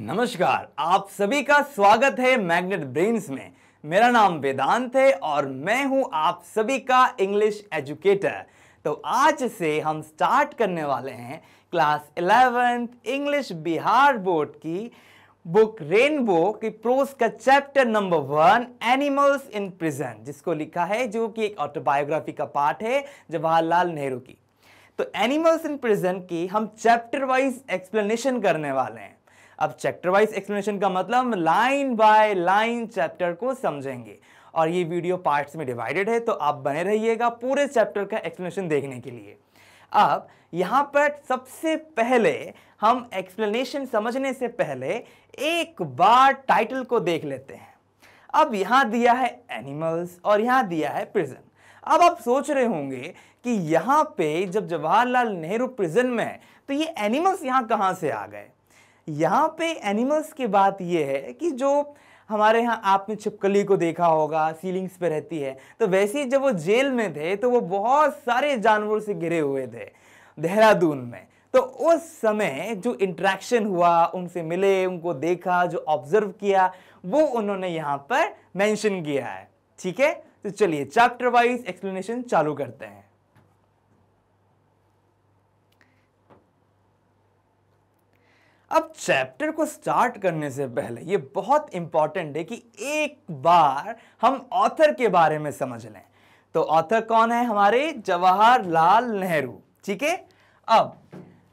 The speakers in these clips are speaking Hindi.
नमस्कार आप सभी का स्वागत है मैग्नेट ब्रेन्स में मेरा नाम वेदांत है और मैं हूं आप सभी का इंग्लिश एजुकेटर तो आज से हम स्टार्ट करने वाले हैं class eleventh English Bihar board की बुक रेनबो की प्रोस का chapter number one animals in prison जिसको लिखा है जो कि एक ऑटोबायोग्राफी का पार्ट है जवाहरलाल नेहरू की तो एनिमल्स इन प्रिजन की हम चैप्टर वाइज एक्सप्लेनेशन करने वाले हैं अब चैप्टर वाइज एक्सप्लेनेशन का मतलब लाइन बाय लाइन चैप्टर को समझेंगे और ये वीडियो पार्ट्स में डिवाइडेड है तो आप बने रहिएगा पूरे चैप्टर का एक्सप्लेनेशन देखने के लिए अब यहाँ पर सबसे पहले हम एक्सप्लेनेशन समझने से पहले एक बार टाइटल को देख लेते हैं अब यहाँ दिया है एनिमल्स और यहाँ दिया है प्रिजन अब आप सोच रहे होंगे कि यहाँ पे जब जवाहरलाल नेहरू प्रिजन में है तो ये एनिमल्स यहाँ कहाँ से आ गए यहाँ पे एनिमल्स की बात ये है कि जो हमारे यहाँ आपने छिपकली को देखा होगा सीलिंग्स पे रहती है तो वैसे ही जब वो जेल में थे तो वो बहुत सारे जानवर से घिरे हुए थे देहरादून में तो उस समय जो इंट्रैक्शन हुआ उनसे मिले उनको देखा जो ऑब्जर्व किया वो उन्होंने यहाँ पर मेंशन किया है ठीक है तो चलिए चैप्टर वाइज एक्सप्लेनेशन चालू करते हैं अब चैप्टर को स्टार्ट करने से पहले ये बहुत इंपॉर्टेंट है कि एक बार हम ऑथर के बारे में समझ लें तो ऑथर कौन है हमारे जवाहरलाल नेहरू ठीक है अब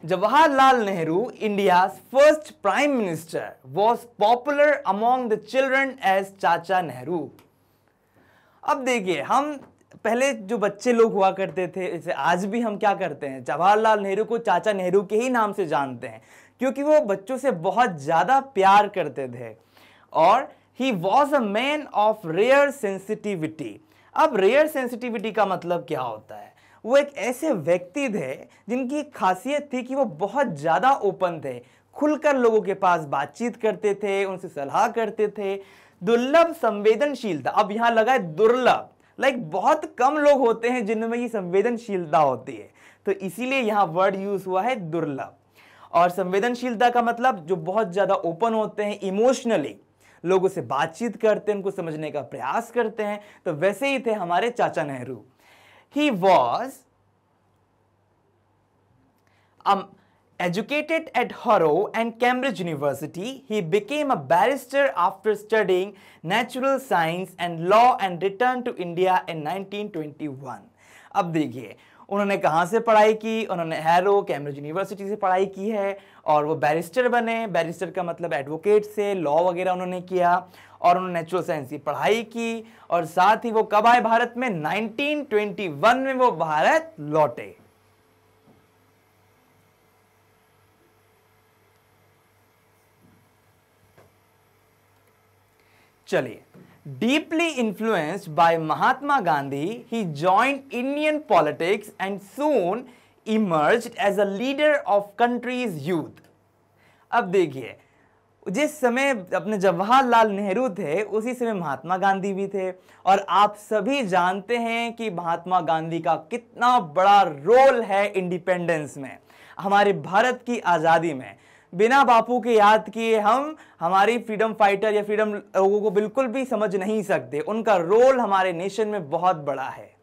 Jawaharlal Nehru India first prime minister was popular among the children as Chacha Nehru अब देखिए हम पहले जो बच्चे लोग हुआ करते थे इसे आज भी हम क्या करते हैं जवाहरलाल नेहरू को चाचा नेहरू के ही नाम से जानते हैं क्योंकि वो बच्चों से बहुत ज़्यादा प्यार करते थे और he was a man of rare sensitivity अब रेयर सेंसिटिविटी का मतलब क्या होता है वो एक ऐसे व्यक्ति थे जिनकी खासियत थी कि वो बहुत ज़्यादा ओपन थे खुलकर लोगों के पास बातचीत करते थे उनसे सलाह करते थे दुर्लभ संवेदनशीलता अब यहाँ लगा है दुर्लभ लाइक like, बहुत कम लोग होते हैं जिनमें ये संवेदनशीलता होती है तो इसीलिए यहाँ वर्ड यूज हुआ है दुर्लभ और संवेदनशीलता का मतलब जो बहुत ज्यादा ओपन होते हैं इमोशनली लोगों से बातचीत करते हैं उनको समझने का प्रयास करते हैं तो वैसे ही थे हमारे Chacha Nehru he was educated at Harrow and Cambridge University he became a barrister after studying natural science and law and return to India in 1921 अब देखिए उन्होंने कहाँ से पढ़ाई की उन्होंने हैरो कैम्ब्रिज यूनिवर्सिटी से पढ़ाई की है और वो बैरिस्टर बने बैरिस्टर का मतलब एडवोकेट से लॉ वगैरह उन्होंने किया और उन्होंने नेचुरल साइंस की पढ़ाई की और साथ ही वो कब आए भारत में 1921 में वो भारत लौटे चलिए Deeply influenced by Mahatma Gandhi, he joined Indian politics and soon emerged as a leader of country's youth. अब देखिए जिस समय अपने जवाहरलाल नेहरू थे उसी समय महात्मा गांधी भी थे और आप सभी जानते हैं कि महात्मा गांधी का कितना बड़ा रोल है इंडिपेंडेंस में हमारे भारत की आज़ादी में बिना बापू के याद किए हम हमारी फ्रीडम फाइटर या फ्रीडम लोगों को बिल्कुल भी समझ नहीं सकते उनका रोल हमारे नेशन में बहुत बड़ा है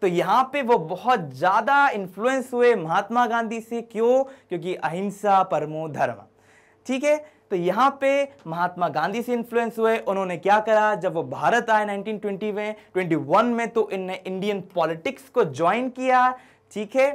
तो यहाँ पे वो बहुत ज़्यादा इन्फ्लुएंस हुए महात्मा गांधी से क्यों क्योंकि अहिंसा परमो धर्म ठीक है तो यहाँ पे महात्मा गांधी से इन्फ्लुएंस हुए उन्होंने क्या करा जब वो भारत आए 1920 में 21 में तो इनने इंडियन पॉलिटिक्स को ज्वाइन किया ठीक है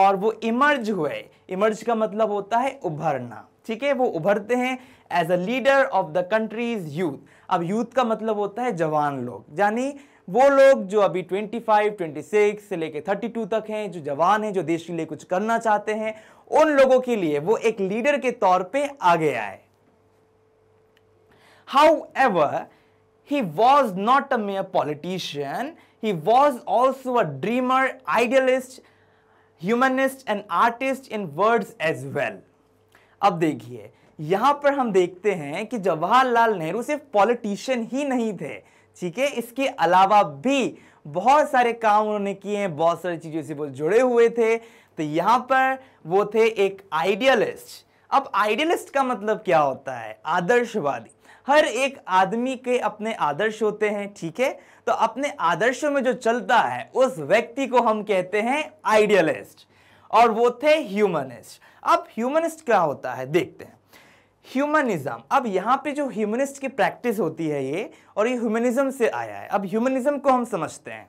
और वो इमर्ज हुए इमर्ज का मतलब होता है उभरना ठीक है वो उभरते हैं as a leader of the country's youth अब यूथ का मतलब होता है जवान लोग यानी वो लोग जो अभी 25, 26 से लेके 32 तक हैं जो जवान हैं जो देश के लिए कुछ करना चाहते हैं उन लोगों के लिए वो एक लीडर के तौर पे आगे आए however he was not a mere politician he was also a dreamer idealist humanist and artist in words as well अब देखिए यहाँ पर हम देखते हैं कि जवाहरलाल नेहरू सिर्फ पॉलिटिशियन ही नहीं थे ठीक है इसके अलावा भी बहुत सारे काम उन्होंने किए हैं बहुत सारी चीज़ों से वो जुड़े हुए थे तो यहाँ पर वो थे एक आइडियलिस्ट अब आइडियलिस्ट का मतलब क्या होता है आदर्शवादी हर एक आदमी के अपने आदर्श होते हैं ठीक है तो अपने आदर्शों में जो चलता है उस व्यक्ति को हम कहते हैं आइडियलिस्ट और वो थे ह्यूमनिस्ट अब ह्यूमनिस्ट क्या होता है देखते हैं ह्यूमनिज्म अब यहाँ पे जो ह्यूमनिस्ट की प्रैक्टिस होती है ये और ये ह्यूमनिज्म से आया है अब ह्यूमनिज्म को हम समझते हैं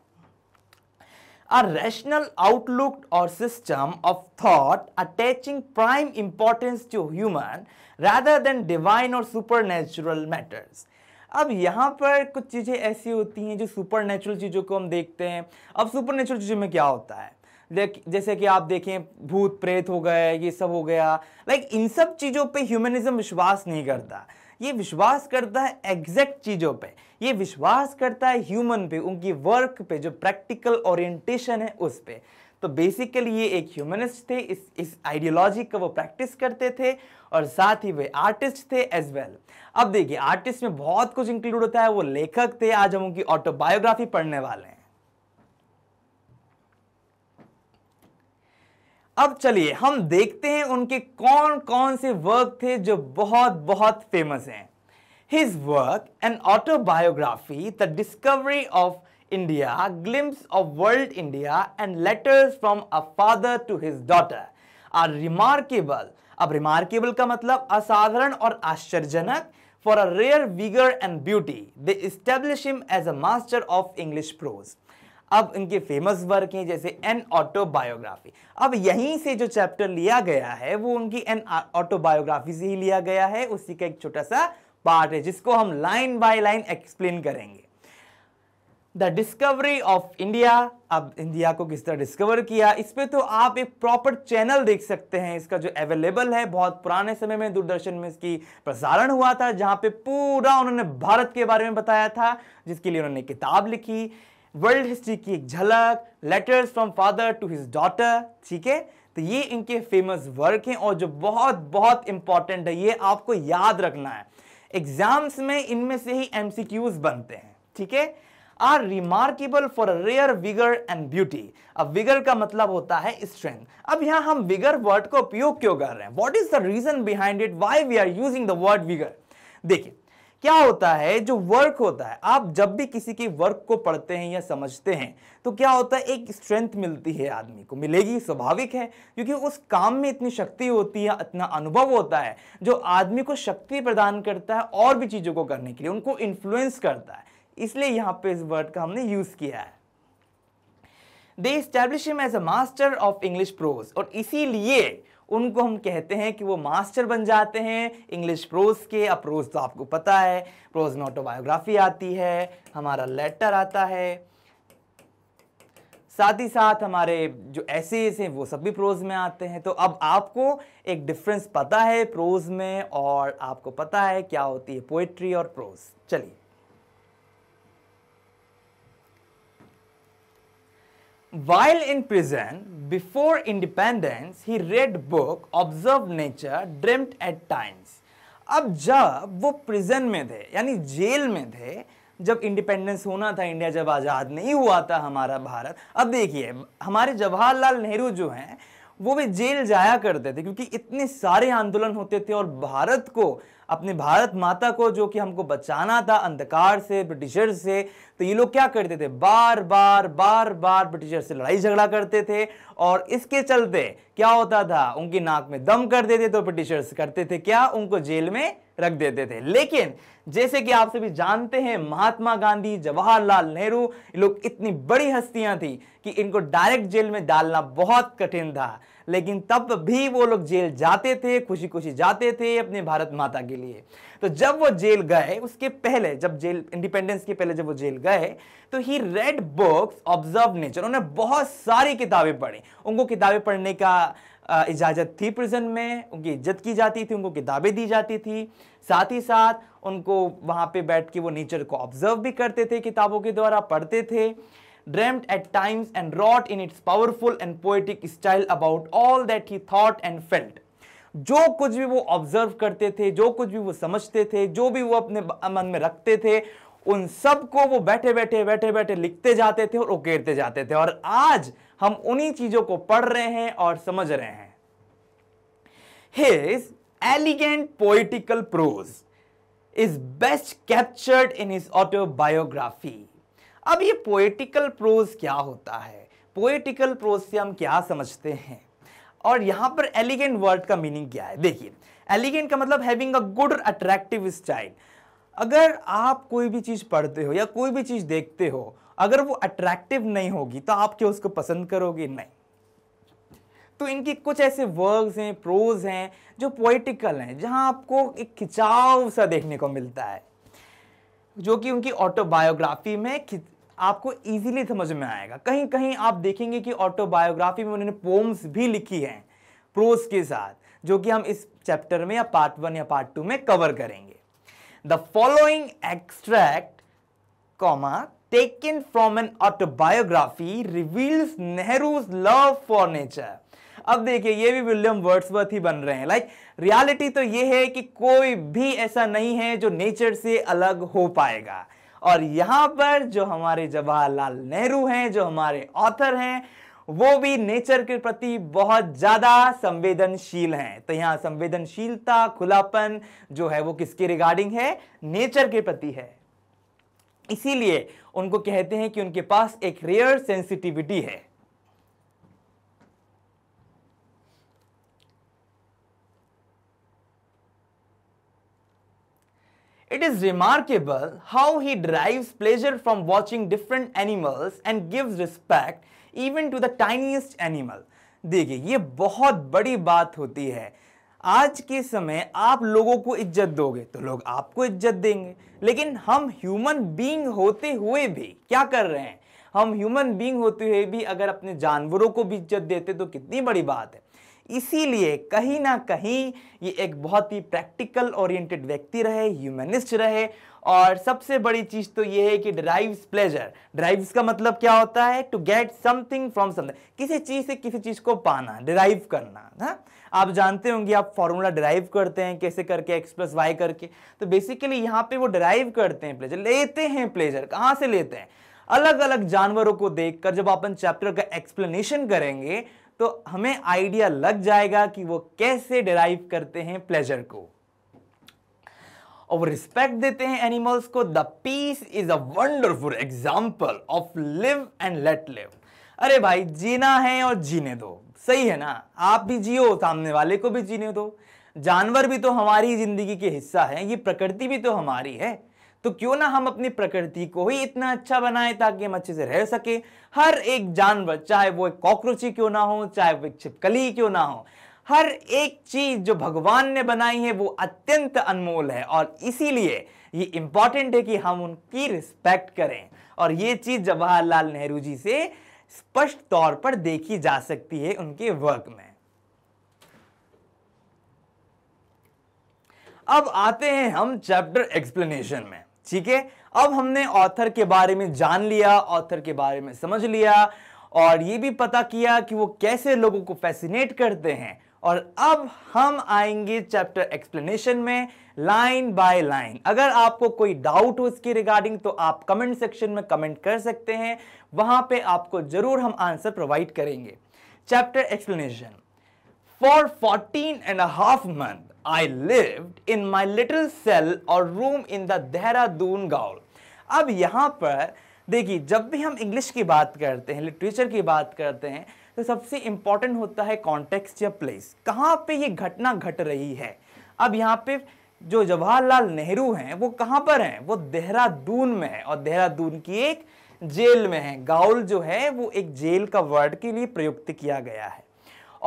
a rational outlook or system of thought attaching prime importance to human rather than divine or supernatural matters. अब यहाँ पर कुछ चीज़ें ऐसी होती हैं जो सुपर नेचुरल चीज़ों को हम देखते हैं अब सुपर नेचुरल चीज़ों में क्या होता है जैसे कि आप देखें भूत प्रेत हो गए ये सब हो गया लाइक इन सब चीज़ों पे ह्यूमनिज्म विश्वास नहीं करता ये विश्वास करता है एग्जैक्ट चीज़ों पे ये विश्वास करता है ह्यूमन पे उनकी वर्क पे जो प्रैक्टिकल ओरिएंटेशन है उस पे तो बेसिकली ये एक ह्यूमनिस्ट थे इस इस आइडियोलॉजी का वो प्रैक्टिस करते थे और साथ ही वे आर्टिस्ट थे एज वेल well. अब देखिए आर्टिस्ट में बहुत कुछ इंक्लूड होता है वो लेखक थे आज हम उनकी ऑटोबायोग्राफी पढ़ने वाले हैं अब चलिए हम देखते हैं उनके कौन कौन से वर्क थे जो बहुत बहुत फेमस हैं his work an autobiography the discovery of India glimpse of world India and letters from a father to his daughter are remarkable अब रिमार्केबल का मतलब असाधारण और आश्चर्यजनक for a rare vigour and beauty they establish him as a master of English prose अब इनके फेमस वर्क हैं जैसे एन ऑटोबायोग्राफी अब यहीं से जो चैप्टर लिया गया है वो उनकी एन ऑटोबायोग्राफी से ही लिया गया है उसी का एक छोटा सा पार्ट है जिसको हम लाइन बाय लाइन एक्सप्लेन करेंगे द डिस्कवरी ऑफ इंडिया अब इंडिया को किस तरह डिस्कवर किया इस पर तो आप एक प्रॉपर चैनल देख सकते हैं इसका जो अवेलेबल है बहुत पुराने समय में दूरदर्शन में इसकी प्रसारण हुआ था जहां पे पूरा उन्होंने भारत के बारे में बताया था जिसके लिए उन्होंने किताब लिखी वर्ल्ड हिस्ट्री की एक झलक letters from father to his daughter ठीक है तो ये इनके फेमस वर्क हैं और जो बहुत बहुत इंपॉर्टेंट है ये आपको याद रखना है एग्जाम्स में इनमें से ही एमसीक्यूज बनते हैं ठीक है are remarkable for rare vigour and beauty अब विगर का मतलब होता है स्ट्रेंथ अब यहां हम विगर वर्ड को उपयोग क्यों कर रहे हैं what is the reason behind it why we are using the word vigour देखिए क्या होता है जो वर्क होता है आप जब भी किसी के वर्क को पढ़ते हैं या समझते हैं तो क्या होता है एक स्ट्रेंथ मिलती है आदमी को मिलेगी स्वाभाविक है क्योंकि उस काम में इतनी शक्ति होती है इतना अनुभव होता है जो आदमी को शक्ति प्रदान करता है और भी चीज़ों को करने के लिए उनको इन्फ्लुएंस करता है इसलिए यहाँ पे इस वर्ड का हमने यूज़ किया है they establish him as a master of English prose और इसीलिए उनको हम कहते हैं कि वो मास्टर बन जाते हैं इंग्लिश प्रोज के अब प्रोज तो आपको पता है प्रोज में ऑटोबायोग्राफी आती है हमारा लेटर आता है साथ ही साथ हमारे जो ऐसे हैं वो सब भी प्रोज में आते हैं तो अब आपको एक डिफरेंस पता है प्रोज में और आपको पता है क्या होती है पोइट्री और प्रोज चलिए While in prison, before independence, he read book, observed nature, dreamt at times. अब जब वो प्रिजन में थे यानी जेल में थे जब इंडिपेंडेंस होना था इंडिया जब आज़ाद नहीं हुआ था हमारा भारत अब देखिए हमारे जवाहरलाल नेहरू जो हैं वो भी जेल जाया करते थे क्योंकि इतने सारे आंदोलन होते थे और भारत को अपने भारत माता को जो कि हमको बचाना था अंधकार से ब्रिटिशर्स से तो ये लोग क्या करते थे बार बार बार बार ब्रिटिशर्स से लड़ाई झगड़ा करते थे और इसके चलते क्या होता था उनकी नाक में दम कर देते तो ब्रिटिशर्स करते थे क्या उनको जेल में रख देते थे लेकिन जैसे कि आप सभी जानते हैं महात्मा गांधी जवाहरलाल नेहरू लोग इतनी बड़ी हस्तियां थी कि इनको डायरेक्ट जेल में डालना बहुत कठिन था लेकिन तब भी वो लोग जेल जाते थे खुशी खुशी जाते थे अपने भारत माता के लिए तो जब वो जेल गए उसके पहले जब जेल इंडिपेंडेंस के पहले जब वो जेल गए तो he read books observe nature उन्होंने बहुत सारी किताबें पढ़ी उनको किताबें पढ़ने का इजाज़त थी प्रिजन में उनकी इज्जत की जाती थी उनको किताबें दी जाती थी साथ ही साथ उनको वहाँ पे बैठ के वो नेचर को ऑब्जर्व भी करते थे किताबों के द्वारा पढ़ते थे dreamt at times and wrought in its powerful and poetic style about all that he thought and felt जो कुछ भी वो ऑब्जर्व करते थे जो कुछ भी वो समझते थे जो भी वो अपने मन में रखते थे उन सब को वो बैठे बैठे बैठे बैठे लिखते जाते थे और उकेरते जाते थे और आज हम उन्हीं चीजों को पढ़ रहे हैं और समझ रहे हैं his elegant poetical prose is best captured in his autobiography अब ये पोएटिकल प्रोज क्या होता है पोएटिकल प्रोज से हम क्या समझते हैं और यहाँ पर एलिगेंट वर्ड का मीनिंग क्या है देखिए एलिगेंट का मतलब having a good attractive style अगर आप कोई भी चीज़ पढ़ते हो या कोई भी चीज़ देखते हो अगर वो अट्रैक्टिव नहीं होगी तो आप क्या उसको पसंद करोगे नहीं तो इनके कुछ ऐसे वर्क्स हैं प्रोज हैं जो पोइटिकल हैं जहां आपको एक खिंचाव सा देखने को मिलता है जो कि उनकी ऑटोबायोग्राफी में आपको इजीली समझ में आएगा कहीं कहीं आप देखेंगे कि ऑटोबायोग्राफी में उन्होंने पोम्स भी लिखी हैं प्रोज के साथ जो कि हम इस चैप्टर में या पार्ट वन या पार्ट टू में कवर करेंगे the following extract comma taken from an autobiography reveals Nehru's love for nature अब देखिए ये भी विलियम वर्ड्सवर्थ ही बन रहे हैं लाइक like, रियलिटी तो ये है कि कोई भी ऐसा नहीं है जो नेचर से अलग हो पाएगा और यहाँ पर जो हमारे जवाहरलाल नेहरू हैं जो हमारे ऑथर हैं वो भी नेचर के प्रति बहुत ज़्यादा संवेदनशील हैं तो यहाँ संवेदनशीलता खुलापन जो है वो किसके रिगार्डिंग है नेचर के प्रति है इसीलिए उनको कहते हैं कि उनके पास एक रेयर सेंसिटिविटी है It is remarkable how he derives pleasure from watching different animals and gives respect even to the tiniest animal. देखिए ये बहुत बड़ी बात होती है आज के समय आप लोगों को इज्जत दोगे तो लोग आपको इज्जत देंगे लेकिन हम ह्यूमन बीइंग होते हुए भी क्या कर रहे हैं हम ह्यूमन बीइंग होते हुए भी अगर अपने जानवरों को भी इज्जत देते तो कितनी बड़ी बात है इसीलिए कहीं ना कहीं ये एक बहुत ही प्रैक्टिकल ओरिएंटेड व्यक्ति रहे ह्यूमनिस्ट रहे और सबसे बड़ी चीज़ तो ये है कि ड्राइव्स प्लेजर ड्राइव्स का मतलब क्या होता है to get something from something किसी चीज़ से किसी चीज़ को पाना डिराइव करना ना हाँ? आप जानते होंगे आप फॉर्मूला ड्राइव करते हैं कैसे करके एक्स प्लस वाई करके तो बेसिकली यहाँ पे वो ड्राइव करते हैं प्लेजर लेते हैं प्लेजर कहाँ से लेते हैं अलग अलग जानवरों को देखकर जब अपन चैप्टर का एक्सप्लेनेशन करेंगे तो हमें आइडिया लग जाएगा कि वो कैसे डिराइव करते हैं प्लेजर को और रिस्पेक्ट देते हैं एनिमल्स को the piece is a wonderful example of live and let live अरे भाई जीना है और जीने दो सही है ना आप भी जियो सामने वाले को भी जीने दो जानवर भी तो हमारी जिंदगी के हिस्सा है ये प्रकृति भी तो हमारी है तो क्यों ना हम अपनी प्रकृति को ही इतना अच्छा बनाएं ताकि हम अच्छे से रह सके हर एक जानवर चाहे वो एक कॉकरोच ही क्यों ना हो चाहे वो एक छिपकली क्यों ना हो हर एक चीज जो भगवान ने बनाई है वो अत्यंत अनमोल है और इसीलिए ये इंपॉर्टेंट है कि हम उनकी रिस्पेक्ट करें और ये चीज जवाहरलाल नेहरू जी से स्पष्ट तौर पर देखी जा सकती है उनके वर्क में अब आते हैं हम चैप्टर एक्सप्लेनेशन में ठीक है अब हमने ऑथर के बारे में जान लिया ऑथर के बारे में समझ लिया और ये भी पता किया कि वो कैसे लोगों को फैसिनेट करते हैं और अब हम आएंगे चैप्टर एक्सप्लेनेशन में लाइन बाय लाइन अगर आपको कोई डाउट हो इसकी रिगार्डिंग तो आप कमेंट सेक्शन में कमेंट कर सकते हैं वहां पे आपको जरूर हम आंसर प्रोवाइड करेंगे chapter explanation for fourteen and half month I lived in my little cell or room in the Dehradun Gaul. अब यहाँ पर देखिए जब भी हम इंग्लिश की बात करते हैं लिटरेचर की बात करते हैं तो सबसे इम्पॉर्टेंट होता है कॉन्टेक्स्ट या प्लेस कहाँ पे ये घटना घट रही है अब यहाँ पे जो जवाहरलाल नेहरू हैं वो कहाँ पर हैं वो देहरादून में है और देहरादून की एक जेल में है गाउल जो है वो एक जेल का वर्ड के लिए प्रयुक्त किया गया है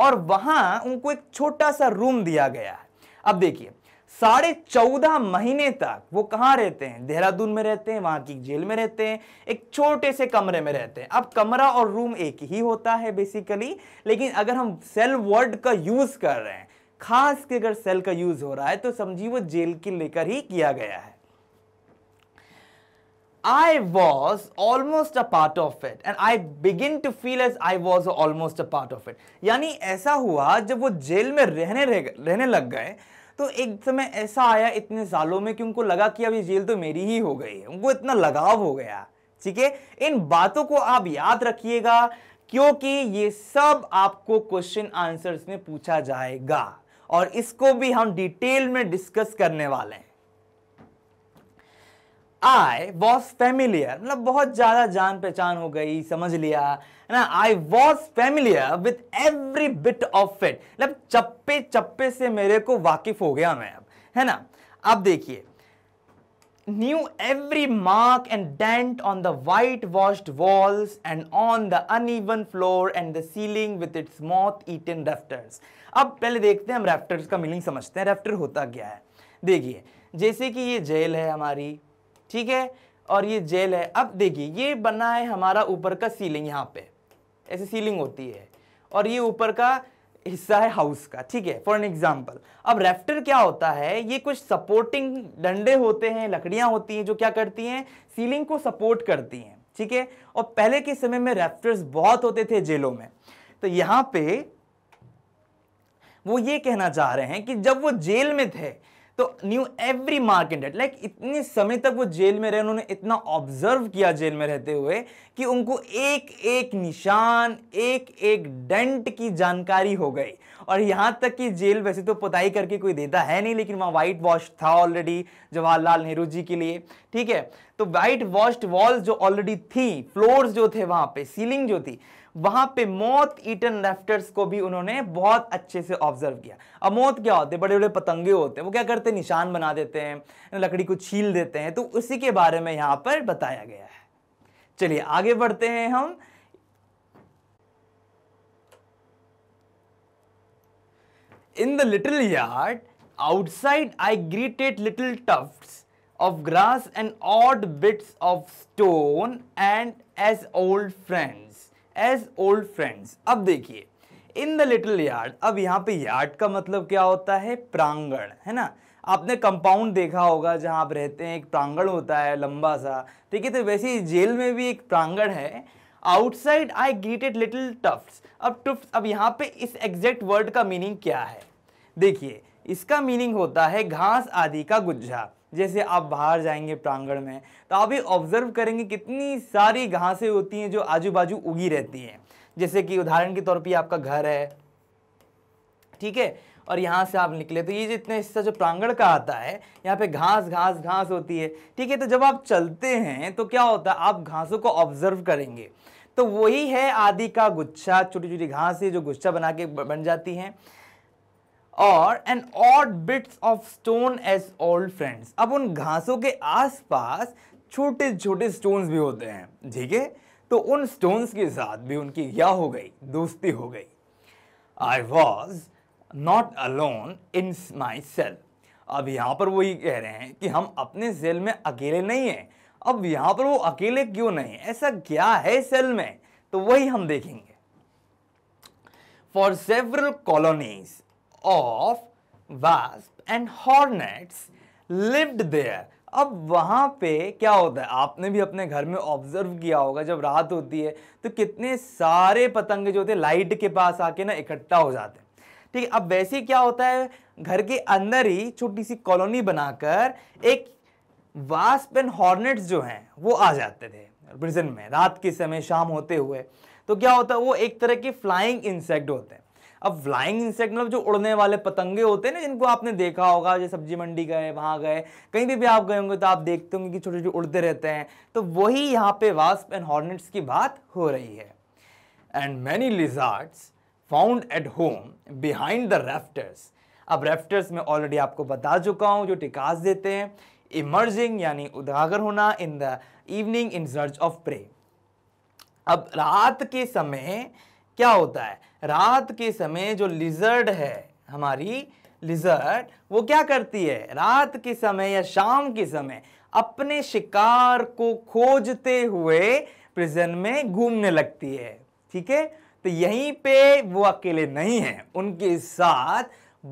और वहाँ उनको एक छोटा सा रूम दिया गया है अब देखिए साढ़े चौदह महीने तक वो कहाँ रहते हैं देहरादून में रहते हैं वहां की जेल में रहते हैं एक छोटे से कमरे में रहते हैं अब कमरा और रूम एक ही होता है बेसिकली लेकिन अगर हम सेल वर्ड का यूज कर रहे हैं खास के अगर सेल का यूज हो रहा है तो समझिए वो जेल की लेकर ही किया गया है I was almost a part of it and I begin to feel as I was almost a part of it. यानी ऐसा हुआ जब वो जेल में रहने रह, रहने लग गए तो एक समय ऐसा आया इतने सालों में कि उनको लगा कि अब ये जेल तो मेरी ही हो गई है उनको इतना लगाव हो गया ठीक है इन बातों को आप याद रखिएगा क्योंकि ये सब आपको क्वेश्चन आंसर्स में पूछा जाएगा और इसको भी हम डिटेल में डिस्कस करने वाले हैं आई वॉज फेमिलियर मतलब बहुत ज़्यादा जान पहचान हो गई समझ लिया है ना I was familiar with every bit of it मतलब चप्पे चप्पे से मेरे को वाकिफ हो गया मैं अब है ना अब देखिए knew every mark and dent on the white washed walls and on the even floor and the ceiling with its moth in rafters अब पहले देखते हैं हम रेफ्टर्स का मीनिंग समझते हैं रेफ्टर होता क्या है देखिए जैसे कि ये जेल है हमारी ठीक है और ये जेल है अब देखिए ये बना है हमारा ऊपर का सीलिंग यहाँ पे ऐसे सीलिंग होती है और ये ऊपर का हिस्सा है हाउस का ठीक है फॉर एन एग्जाम्पल अब रेफ्टर क्या होता है ये कुछ सपोर्टिंग डंडे होते हैं लकड़ियाँ होती हैं जो क्या करती हैं सीलिंग को सपोर्ट करती हैं ठीक है ठीके? और पहले के समय में रेफ्टर्स बहुत होते थे जेलों में तो यहाँ पे वो ये कहना चाह रहे हैं कि जब वो जेल में थे तो न्यू एवरी मार्क डेट लाइक इतने समय तक वो जेल में रहे उन्होंने इतना ऑब्जर्व किया जेल में रहते हुए कि उनको एक एक निशान एक एक डेंट की जानकारी हो गई और यहाँ तक कि जेल वैसे तो पुताई करके कोई देता है नहीं लेकिन वहाँ वाइट वॉश था ऑलरेडी जवाहरलाल नेहरू जी के लिए ठीक है तो वाइट वॉश्ड वॉल्स जो ऑलरेडी थी फ्लोर्स जो थे वहाँ पे सीलिंग जो थी वहां पे मौत ईटन रेफ्टर्स को भी उन्होंने बहुत अच्छे से ऑब्जर्व किया अब मौत क्या होते हैं बड़े बड़े पतंगे होते हैं वो क्या करते हैं निशान बना देते हैं लकड़ी को छील देते हैं तो उसी के बारे में यहां पर बताया गया है चलिए आगे बढ़ते हैं हम in the little yard outside I greeted little tufts of grass and odd bits of stone and as old friends. As old friends अब देखिए इन द लिटिल यार्ड अब यहाँ पे यार्ड का मतलब क्या होता है प्रांगण है ना आपने कंपाउंड देखा होगा जहाँ आप रहते हैं एक प्रांगण होता है लंबा सा ठीक है तो वैसे ही जेल में भी एक प्रांगण है outside I greeted little tufts अब टफ्ट्स अब यहाँ पे इस एग्जैक्ट वर्ड का मीनिंग क्या है देखिए इसका मीनिंग होता है घास आदि का गुज्जा जैसे आप बाहर जाएंगे प्रांगण में तो आप ये ऑब्जर्व करेंगे कितनी सारी घासें होती हैं जो आजू बाजू उगी रहती हैं जैसे कि उदाहरण के तौर पर आपका घर है ठीक है और यहाँ से आप निकले तो ये जितना हिस्सा जो प्रांगण का आता है यहाँ पे घास घास घास होती है ठीक है तो जब आप चलते हैं तो क्या होता है आप घासों को ऑब्जर्व करेंगे तो वही है आदि का गुच्छा छोटी छोटी घास जो गुच्छा बना के बन जाती हैं और and odd bits of stone as old friends अब उन घासों के आसपास छोटे छोटे स्टोन्स भी होते हैं ठीक है तो उन स्टोन्स के साथ भी उनकी क्या हो गई दोस्ती हो गई I was not alone in my cell अब यहाँ पर वो ये कह रहे हैं कि हम अपने सेल में अकेले नहीं हैं अब यहाँ पर वो अकेले क्यों नहीं ऐसा क्या है सेल में तो वही हम देखेंगे for several colonies of wasp and hornets lived there. अब वहाँ पे क्या होता है आपने भी अपने घर में ऑब्जर्व किया होगा जब रात होती है तो कितने सारे पतंगे जो होते हैं लाइट के पास आके ना इकट्ठा हो जाते हैं ठीक है अब वैसे क्या होता है घर के अंदर ही छोटी सी कॉलोनी बनाकर एक वास्प एंड हॉर्नेट्स जो हैं वो आ जाते थे प्रिजन में रात के समय शाम होते हुए तो क्या होता है वो एक तरह के फ्लाइंग इंसेक्ट होते हैं अब फ्लाइंग इंसेक्ट मतलब जो उड़ने वाले पतंगे होते हैं ना जिनको आपने देखा होगा जैसे सब्जी मंडी गए वहाँ गए कहीं भी, भी आप गए होंगे तो आप देखते होंगे कि छोटे छोटे उड़ते रहते हैं तो वही यहाँ पे वास्प एंड हॉर्नेट्स की बात हो रही है and many lizards found at home behind the rafters अब रेफ्टर्स में ऑलरेडी आपको बता चुका हूँ जो टिकास देते हैं इमर्जिंग यानी उदागर होना in the evening in search of prey अब रात के समय क्या होता है रात के समय जो लिजर्ड है हमारी लिजर्ड वो क्या करती है रात के समय या शाम के समय अपने शिकार को खोजते हुए प्रिजन में घूमने लगती है ठीक है तो यहीं पे वो अकेले नहीं है उनके साथ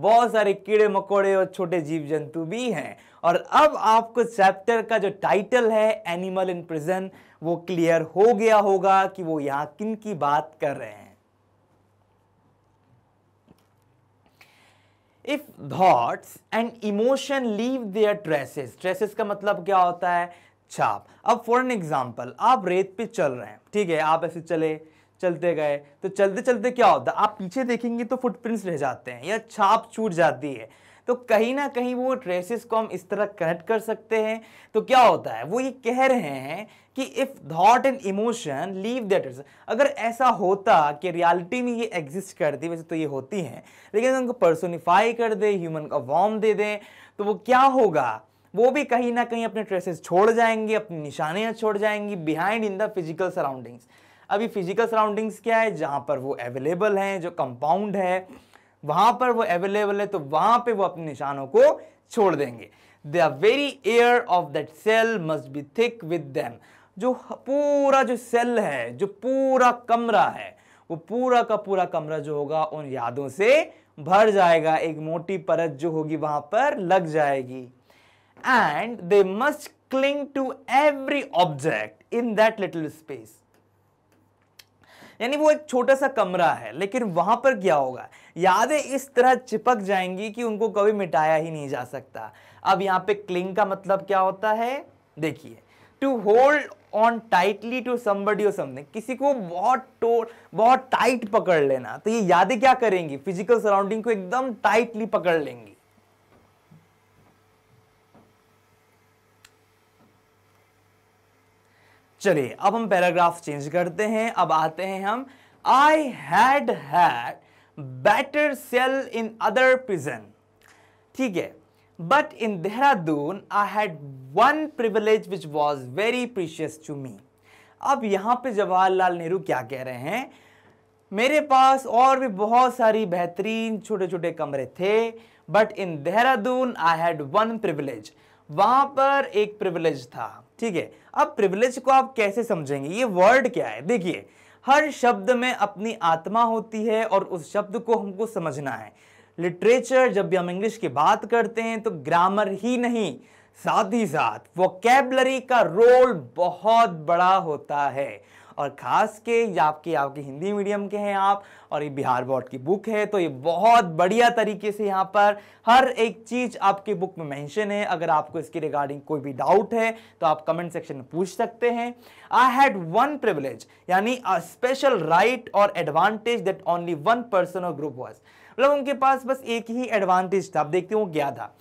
बहुत सारे कीड़े मकोड़े और छोटे जीव जंतु भी हैं और अब आपको चैप्टर का जो टाइटल है एनिमल इन प्रिजन वो क्लियर हो गया होगा कि वो यहाँ किन की बात कर रहे हैं if thoughts and emotion leave their traces traces का मतलब क्या होता है छाप अब फॉर एन एग्जाम्पल आप रेत पे चल रहे हैं ठीक है आप ऐसे चले चलते गए तो चलते चलते क्या होता है आप पीछे देखेंगे तो फुटप्रिंट्स रह जाते हैं या छाप छूट जाती है तो कहीं ना कहीं वो ट्रेसिस को हम इस तरह कनेक्ट कर सकते हैं तो क्या होता है वो ये कह रहे हैं कि if thought and emotion leave that is अगर ऐसा होता कि रियलिटी में ये एग्जिस्ट करती वैसे तो ये होती हैं लेकिन उनको पर्सोनिफाई कर दे ह्यूमन का वॉर्म दे दें तो वो क्या होगा वो भी कहीं ना कहीं अपने ट्रेसेस छोड़ जाएंगे अपनी निशानियाँ छोड़ जाएंगी behind in the physical surroundings अभी फिजिकल सराउंडिंग्स क्या है जहाँ पर वो अवेलेबल हैं जो कंपाउंड है वहां पर वो अवेलेबल है तो वहां पे वो अपने निशानों को छोड़ देंगे the very air of that cell must be thick with them जो पूरा जो सेल है जो पूरा कमरा है वो पूरा का पूरा कमरा जो होगा उन यादों से भर जाएगा एक मोटी परत जो होगी वहां पर लग जाएगी and they must cling to every object in that little space यानी वो एक छोटा सा कमरा है लेकिन वहां पर क्या होगा यादें इस तरह चिपक जाएंगी कि उनको कभी मिटाया ही नहीं जा सकता अब यहाँ पे क्लिंग का मतलब क्या होता है देखिए to hold on tightly to somebody और समथिंग किसी को बहुत टोर तो, बहुत टाइट पकड़ लेना तो ये यादें क्या करेंगी फिजिकल सराउंडिंग को एकदम टाइटली पकड़ लेंगी चलिए अब हम पैराग्राफ चेंज करते हैं अब आते हैं हम I had had better cell in other prison ठीक है but in Dehradun I had one privilege which was very precious to me अब यहाँ पे जवाहरलाल नेहरू क्या कह रहे हैं मेरे पास और भी बहुत सारी बेहतरीन छोटे छोटे कमरे थे but in Dehradun I had one privilege वहाँ पर एक प्रिविलेज था ठीक है अब प्रिविलेज को आप कैसे समझेंगे ये वर्ड क्या है देखिए हर शब्द में अपनी आत्मा होती है और उस शब्द को हमको समझना है लिटरेचर जब भी हम इंग्लिश की बात करते हैं तो ग्रामर ही नहीं साथ ही साथ वो का रोल बहुत बड़ा होता है और ख़ास के आपके आपके हिंदी मीडियम के हैं आप और ये बिहार बोर्ड की बुक है तो ये बहुत बढ़िया तरीके से यहाँ पर हर एक चीज़ आपके बुक में मेंशन है अगर आपको इसके रिगार्डिंग कोई भी डाउट है तो आप कमेंट सेक्शन में पूछ सकते हैं आई हैड वन प्रिवलेज यानी अ स्पेशल राइट और advantage that only one person और ग्रुप वॉज मतलब उनके पास बस एक ही एडवांटेज था आप देखते हो गया था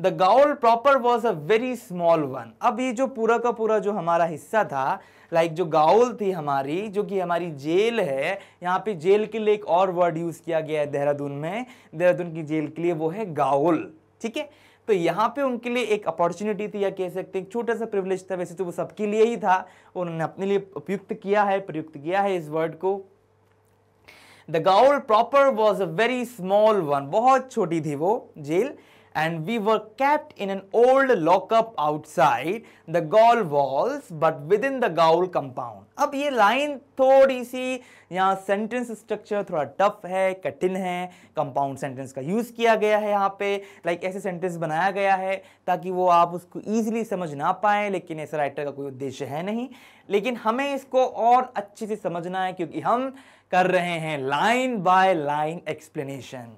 the gaol proper was a very small one अब ये जो पूरा का पूरा जो हमारा हिस्सा था लाइक जो गाउल थी हमारी जो कि हमारी जेल है यहाँ पे जेल के लिए एक और वर्ड यूज़ किया गया है देहरादून में देहरादून की जेल के लिए वो है गाउल ठीक है तो यहाँ पे उनके लिए एक अपॉर्चुनिटी थी या कह सकते हैं छोटा सा प्रिविलेज था वैसे तो वो सबके लिए ही था उन्होंने अपने लिए उपयुक्त किया है प्रयुक्त किया है इस वर्ड को the gaol proper was a very small one बहुत छोटी थी वो jail and we were kept in an old lockup outside the gaol walls but within the gaol compound. अब ये लाइन थोड़ी सी यहाँ सेंटेंस स्ट्रक्चर थोड़ा टफ है कठिन है कंपाउंड सेंटेंस का यूज़ किया गया है यहाँ पे लाइक ऐसे सेंटेंस बनाया गया है ताकि वो आप उसको ईजिली समझ ना पाए लेकिन ऐसा राइटर का कोई उद्देश्य है नहीं लेकिन हमें इसको और अच्छे से समझना है क्योंकि हम कर रहे हैं लाइन बाय लाइन एक्सप्लेनेशन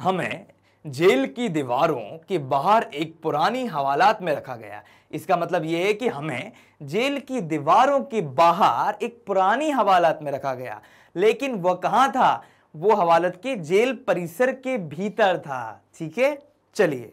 हमें जेल की दीवारों के बाहर एक पुरानी हवालात में रखा गया इसका मतलब यह है कि हमें जेल की दीवारों के बाहर एक पुरानी हवालात में रखा गया लेकिन वह कहाँ था वो हवालत के जेल परिसर के भीतर था ठीक है चलिए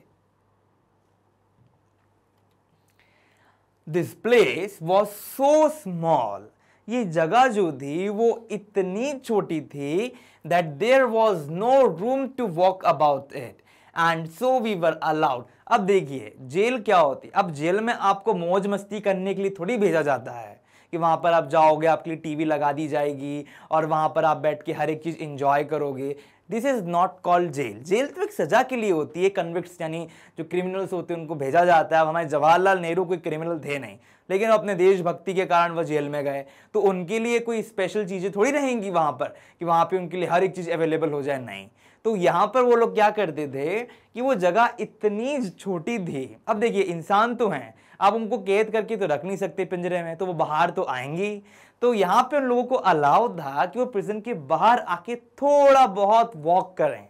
this place was so small ये जगह जो थी वो इतनी छोटी थी that there was no room to walk about it and so we were allowed अब देखिए जेल क्या होती है अब जेल में आपको मौज मस्ती करने के लिए थोड़ी भेजा जाता है कि वहाँ पर आप जाओगे आपके लिए टीवी लगा दी जाएगी और वहाँ पर आप बैठ के हर एक चीज़ इंजॉय करोगे this is not called jail jail तो एक सज़ा के लिए होती है कन्विक्स यानी जो क्रिमिनल्स होते हैं उनको भेजा जाता है अब हमारे जवाहरलाल नेहरू कोई क्रिमिनल थे नहीं लेकिन वो अपने देशभक्ति के कारण वह जेल में गए तो उनके लिए कोई स्पेशल चीज़ें थोड़ी रहेंगी वहाँ पर कि वहाँ पर उनके लिए हर एक चीज़ अवेलेबल हो जाए नहीं तो यहाँ पर वो लोग क्या करते थे कि वो जगह इतनी छोटी थी अब देखिए इंसान तो हैं आप उनको कैद करके तो रख नहीं सकते पिंजरे में तो वो बाहर तो आएंगी तो यहाँ पे उन लोगों को अलाउ था कि वो प्रिजन के बाहर आके थोड़ा बहुत वॉक करें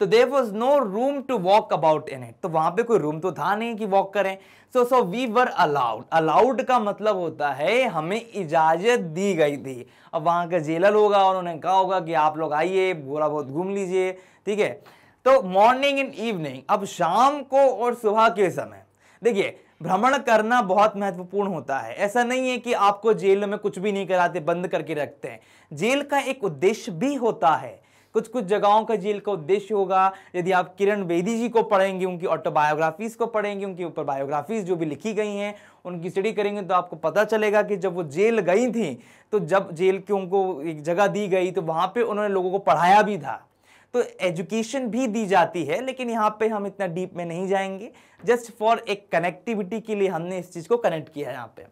तो there was no room to walk about in it तो वहां पे कोई रूम तो था नहीं कि वॉक करें so so we were allowed allowed का मतलब होता है हमें इजाज़त दी गई थी अब वहाँ का जेलर होगा और उन्होंने कहा होगा कि आप लोग आइए बोला बहुत घूम लीजिए ठीक है तो मॉर्निंग एंड इवनिंग अब शाम को और सुबह के समय देखिए भ्रमण करना बहुत महत्वपूर्ण होता है ऐसा नहीं है कि आपको जेल में कुछ भी नहीं कराते बंद करके रखते हैं जेल का एक उद्देश्य भी होता है कुछ कुछ जगहों का जेल का उद्देश्य होगा यदि आप किरण बेदी जी को पढ़ेंगे उनकी ऑटोबायोग्राफीज को पढ़ेंगे उनके ऊपर बायोग्राफीज जो भी लिखी गई हैं उनकी स्टडी करेंगे तो आपको पता चलेगा कि जब वो जेल गई थी तो जब जेल की उनको एक जगह दी गई तो वहाँ पर उन्होंने लोगों को पढ़ाया भी था तो एजुकेशन भी दी जाती है लेकिन यहाँ पे हम इतना डीप में नहीं जाएंगे जस्ट फॉर एक कनेक्टिविटी के लिए हमने इस चीज़ को कनेक्ट किया है यहाँ पे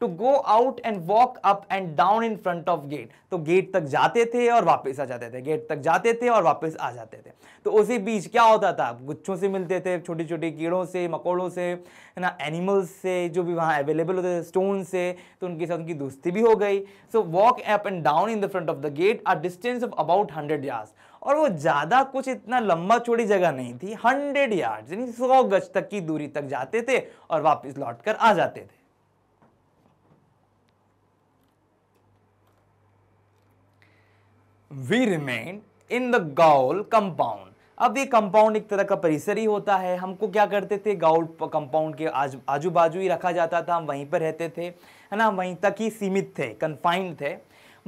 to go out and walk up and down in front of gate तो गेट तक जाते थे और वापस आ जाते थे गेट तक जाते थे और वापस आ जाते थे तो उसी बीच क्या होता था गुच्छों से मिलते थे छोटे छोटे कीड़ों से मकोड़ों से है ना एनिमल्स से जो भी वहाँ अवेलेबल होते थे स्टोन से तो उनके साथ उनकी दोस्ती भी हो गई so walk up and down in the front of the gate a distance of about hundred yards और वो ज़्यादा कुछ इतना लंबा चौड़ी जगह नहीं थी हंड्रेड यार्ड यानी सौ गज तक की दूरी तक जाते थे और वापस लौट कर आ जाते थे we remain in the gaol compound अब ये कंपाउंड एक तरह का परिसर ही होता है हमको क्या करते थे गाउल कंपाउंड के आज आजू बाजू ही रखा जाता था हम वहीं पर रहते थे है ना वहीं तक ही सीमित थे कन्फाइंड थे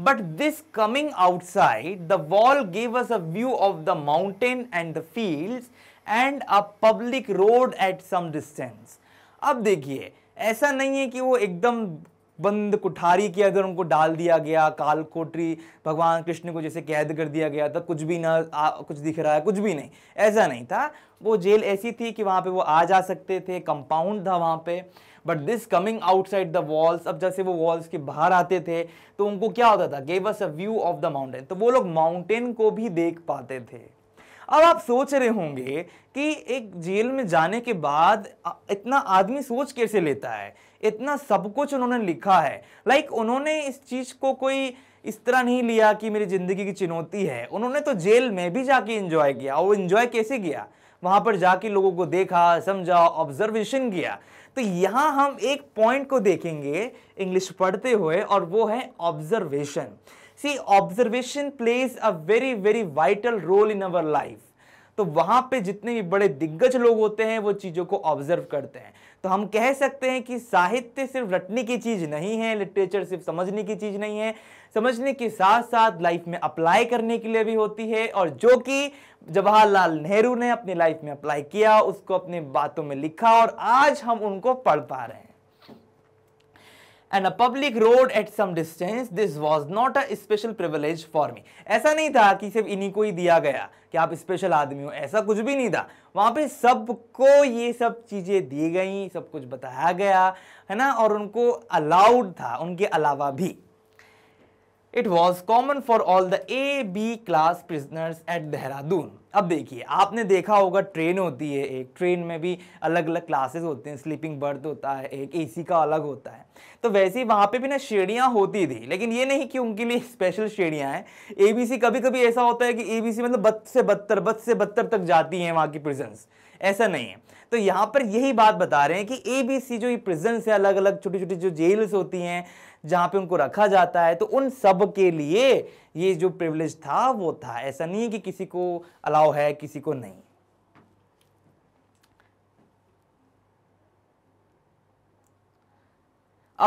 but this coming outside the wall gave us a view of the mountain and the fields and a public road at some distance अब देखिए ऐसा नहीं है कि वो एकदम बंद कुठारी के अंदर उनको डाल दिया गया काल कोटरी भगवान कृष्ण को जैसे कैद कर दिया गया था कुछ भी ना आ, कुछ दिख रहा है कुछ भी नहीं ऐसा नहीं था वो जेल ऐसी थी कि वहाँ पे वो आ जा सकते थे कंपाउंड था वहाँ पे but this coming outside the walls अब जैसे वो वॉल्स के बाहर आते थे तो उनको क्या होता था gave us a view of the mountain तो वो लोग माउंटेन को भी देख पाते थे अब आप सोच रहे होंगे कि एक जेल में जाने के बाद इतना आदमी सोच कैसे लेता है इतना सब कुछ उन्होंने लिखा है लाइक like उन्होंने इस चीज़ को कोई इस तरह नहीं लिया कि मेरी ज़िंदगी की चुनौती है उन्होंने तो जेल में भी जाके इंजॉय किया और एंजॉय कैसे किया वहाँ पर जाके लोगों को देखा समझा ऑब्जर्वेशन किया तो यहाँ हम एक पॉइंट को देखेंगे इंग्लिश पढ़ते हुए और वो है ऑब्जर्वेशन सी observation plays a very very vital role in our life तो वहां पे जितने भी बड़े दिग्गज लोग होते हैं वो चीज़ों को ऑब्जर्व करते हैं तो हम कह सकते हैं कि साहित्य सिर्फ रटने की चीज़ नहीं है लिटरेचर सिर्फ समझने की चीज़ नहीं है समझने के साथ साथ लाइफ में अप्लाई करने के लिए भी होती है और जो कि जवाहरलाल नेहरू ने अपनी लाइफ में अप्लाई किया उसको अपनी बातों में लिखा और आज हम उनको पढ़ पा रहे हैं and a public road at some distance this was not a special privilege for me ऐसा नहीं था कि सिर्फ इन्हीं को ही दिया गया कि आप स्पेशल आदमी हो ऐसा कुछ भी नहीं था वहाँ पे सबको ये सब चीज़ें दी गई सब कुछ बताया गया है ना और उनको अलाउड था उनके अलावा भी it was common for all the A B class prisoners at Dehradun अब देखिए आपने देखा होगा ट्रेन होती है एक ट्रेन में भी अलग अलग क्लासेस होते हैं स्लीपिंग बर्थ होता है एक एसी का अलग होता है तो वैसे ही वहाँ पे भी ना श्रेणियाँ होती थी लेकिन ये नहीं कि उनके लिए स्पेशल श्रेणियाँ हैं एबीसी कभी कभी ऐसा होता है कि एबीसी मतलब बद से बदतर बद से बदतर तक जाती हैं वहाँ की प्रिजेंस ऐसा नहीं है तो यहाँ पर यही बात बता रहे हैं कि ए जो ये प्रिजेंस है अलग अलग छोटी छोटी जो जेल्स होती हैं जहां पे उनको रखा जाता है तो उन सब के लिए ये जो प्रिविलेज था वो था ऐसा नहीं है कि किसी को अलाउ है किसी को नहीं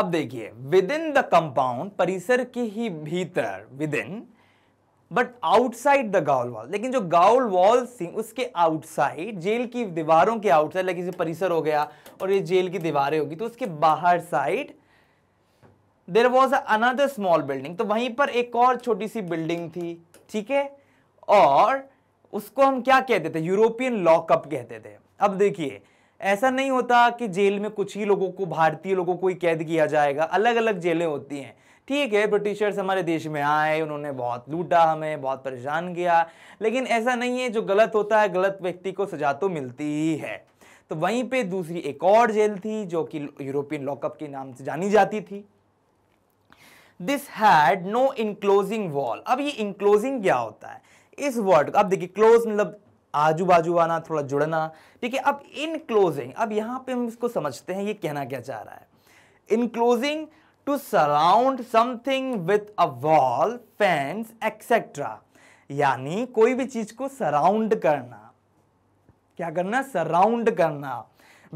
अब देखिए विद इन द कंपाउंड परिसर के ही भीतर within but outside the gaol wall लेकिन जो गाउल वॉल थी उसके आउटसाइड जेल की दीवारों के आउटसाइड लेकिन जैसे परिसर हो गया और ये जेल की दीवारें होगी तो उसके बाहर side there was another small building तो वहीं पर एक और छोटी सी बिल्डिंग थी ठीक है और उसको हम क्या कहते थे यूरोपियन लॉकअप कहते थे अब देखिए ऐसा नहीं होता कि जेल में कुछ ही लोगों को भारतीय लोगों को ही कैद किया जाएगा अलग अलग जेलें होती हैं ठीक है ब्रिटिशर्स हमारे देश में आए उन्होंने बहुत लूटा हमें बहुत परेशान किया लेकिन ऐसा नहीं है जो गलत होता है गलत व्यक्ति को सजा तो मिलती ही है तो वहीं पे दूसरी एक और जेल थी जो कि यूरोपियन लॉकअप के नाम से जानी जाती थी this had no enclosing wall अब ये इंक्लोजिंग क्या होता है इस वर्ड अब देखिए क्लोज मतलब आजू बाजू आना थोड़ा जुड़ना ठीक है अब इन क्लोजिंग अब यहाँ पे हम इसको समझते हैं ये कहना क्या चाह रहा है enclosing to surround something with a wall fence etcetera यानी कोई भी चीज को सराउंड करना क्या करना सराउंड करना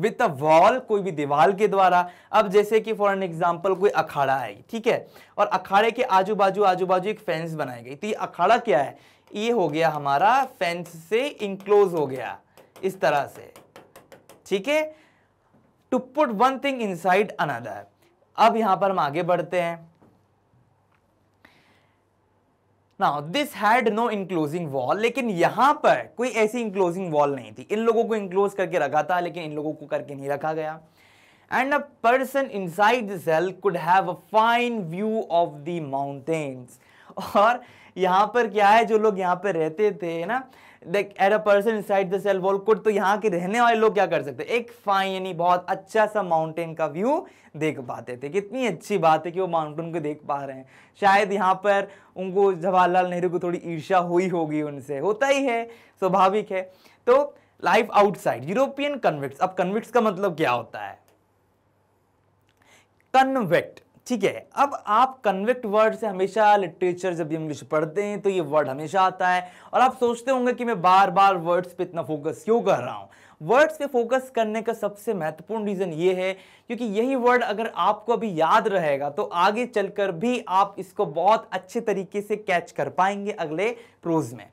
विथ अ वॉल कोई भी दीवार के द्वारा अब जैसे कि फॉर एन एग्जाम्पल कोई अखाड़ा है ठीक है और अखाड़े के आजू बाजू आजू बाजू एक फेंस बनाई गई तो ये अखाड़ा क्या है ये हो गया हमारा फेंस से इंक्लोज हो गया इस तरह से ठीक है to put one thing inside another अब यहां पर हम आगे बढ़ते हैं now this had no enclosing wall लेकिन यहां पर कोई ऐसी इंक्लोजिंग वॉल नहीं थी इन लोगों को इंक्लोज करके रखा था लेकिन इन लोगों को करके नहीं रखा गया and a person inside the cell could have a fine view of the mountains और यहाँ पर क्या है जो लोग यहाँ पर रहते थे ना at a person the cell wall could तो यहाँ के रहने वाले लोग क्या कर सकते एक फाइन यानी बहुत अच्छा सा माउंटेन का व्यू देख पाते थे कितनी अच्छी बात है कि वो माउंटेन को देख पा रहे हैं शायद यहाँ पर उनको जवाहरलाल नेहरू को थोड़ी ईर्षा हुई होगी उनसे होता ही है स्वाभाविक है तो लाइफ आउटसाइड यूरोपियन कन्विक्ट अब कन्विक्ट का मतलब क्या होता है कन्वेक्ट ठीक है अब आप कन्वेक्ट वर्ड से हमेशा लिटरेचर जब इंग्लिश पढ़ते हैं तो ये वर्ड हमेशा आता है और आप सोचते होंगे कि मैं बार बार वर्ड्स पे इतना फोकस क्यों कर रहा हूँ वर्ड्स पे फोकस करने का सबसे महत्वपूर्ण रीज़न ये है क्योंकि यही वर्ड अगर आपको अभी याद रहेगा तो आगे चलकर भी आप इसको बहुत अच्छे तरीके से कैच कर पाएंगे अगले प्रोज में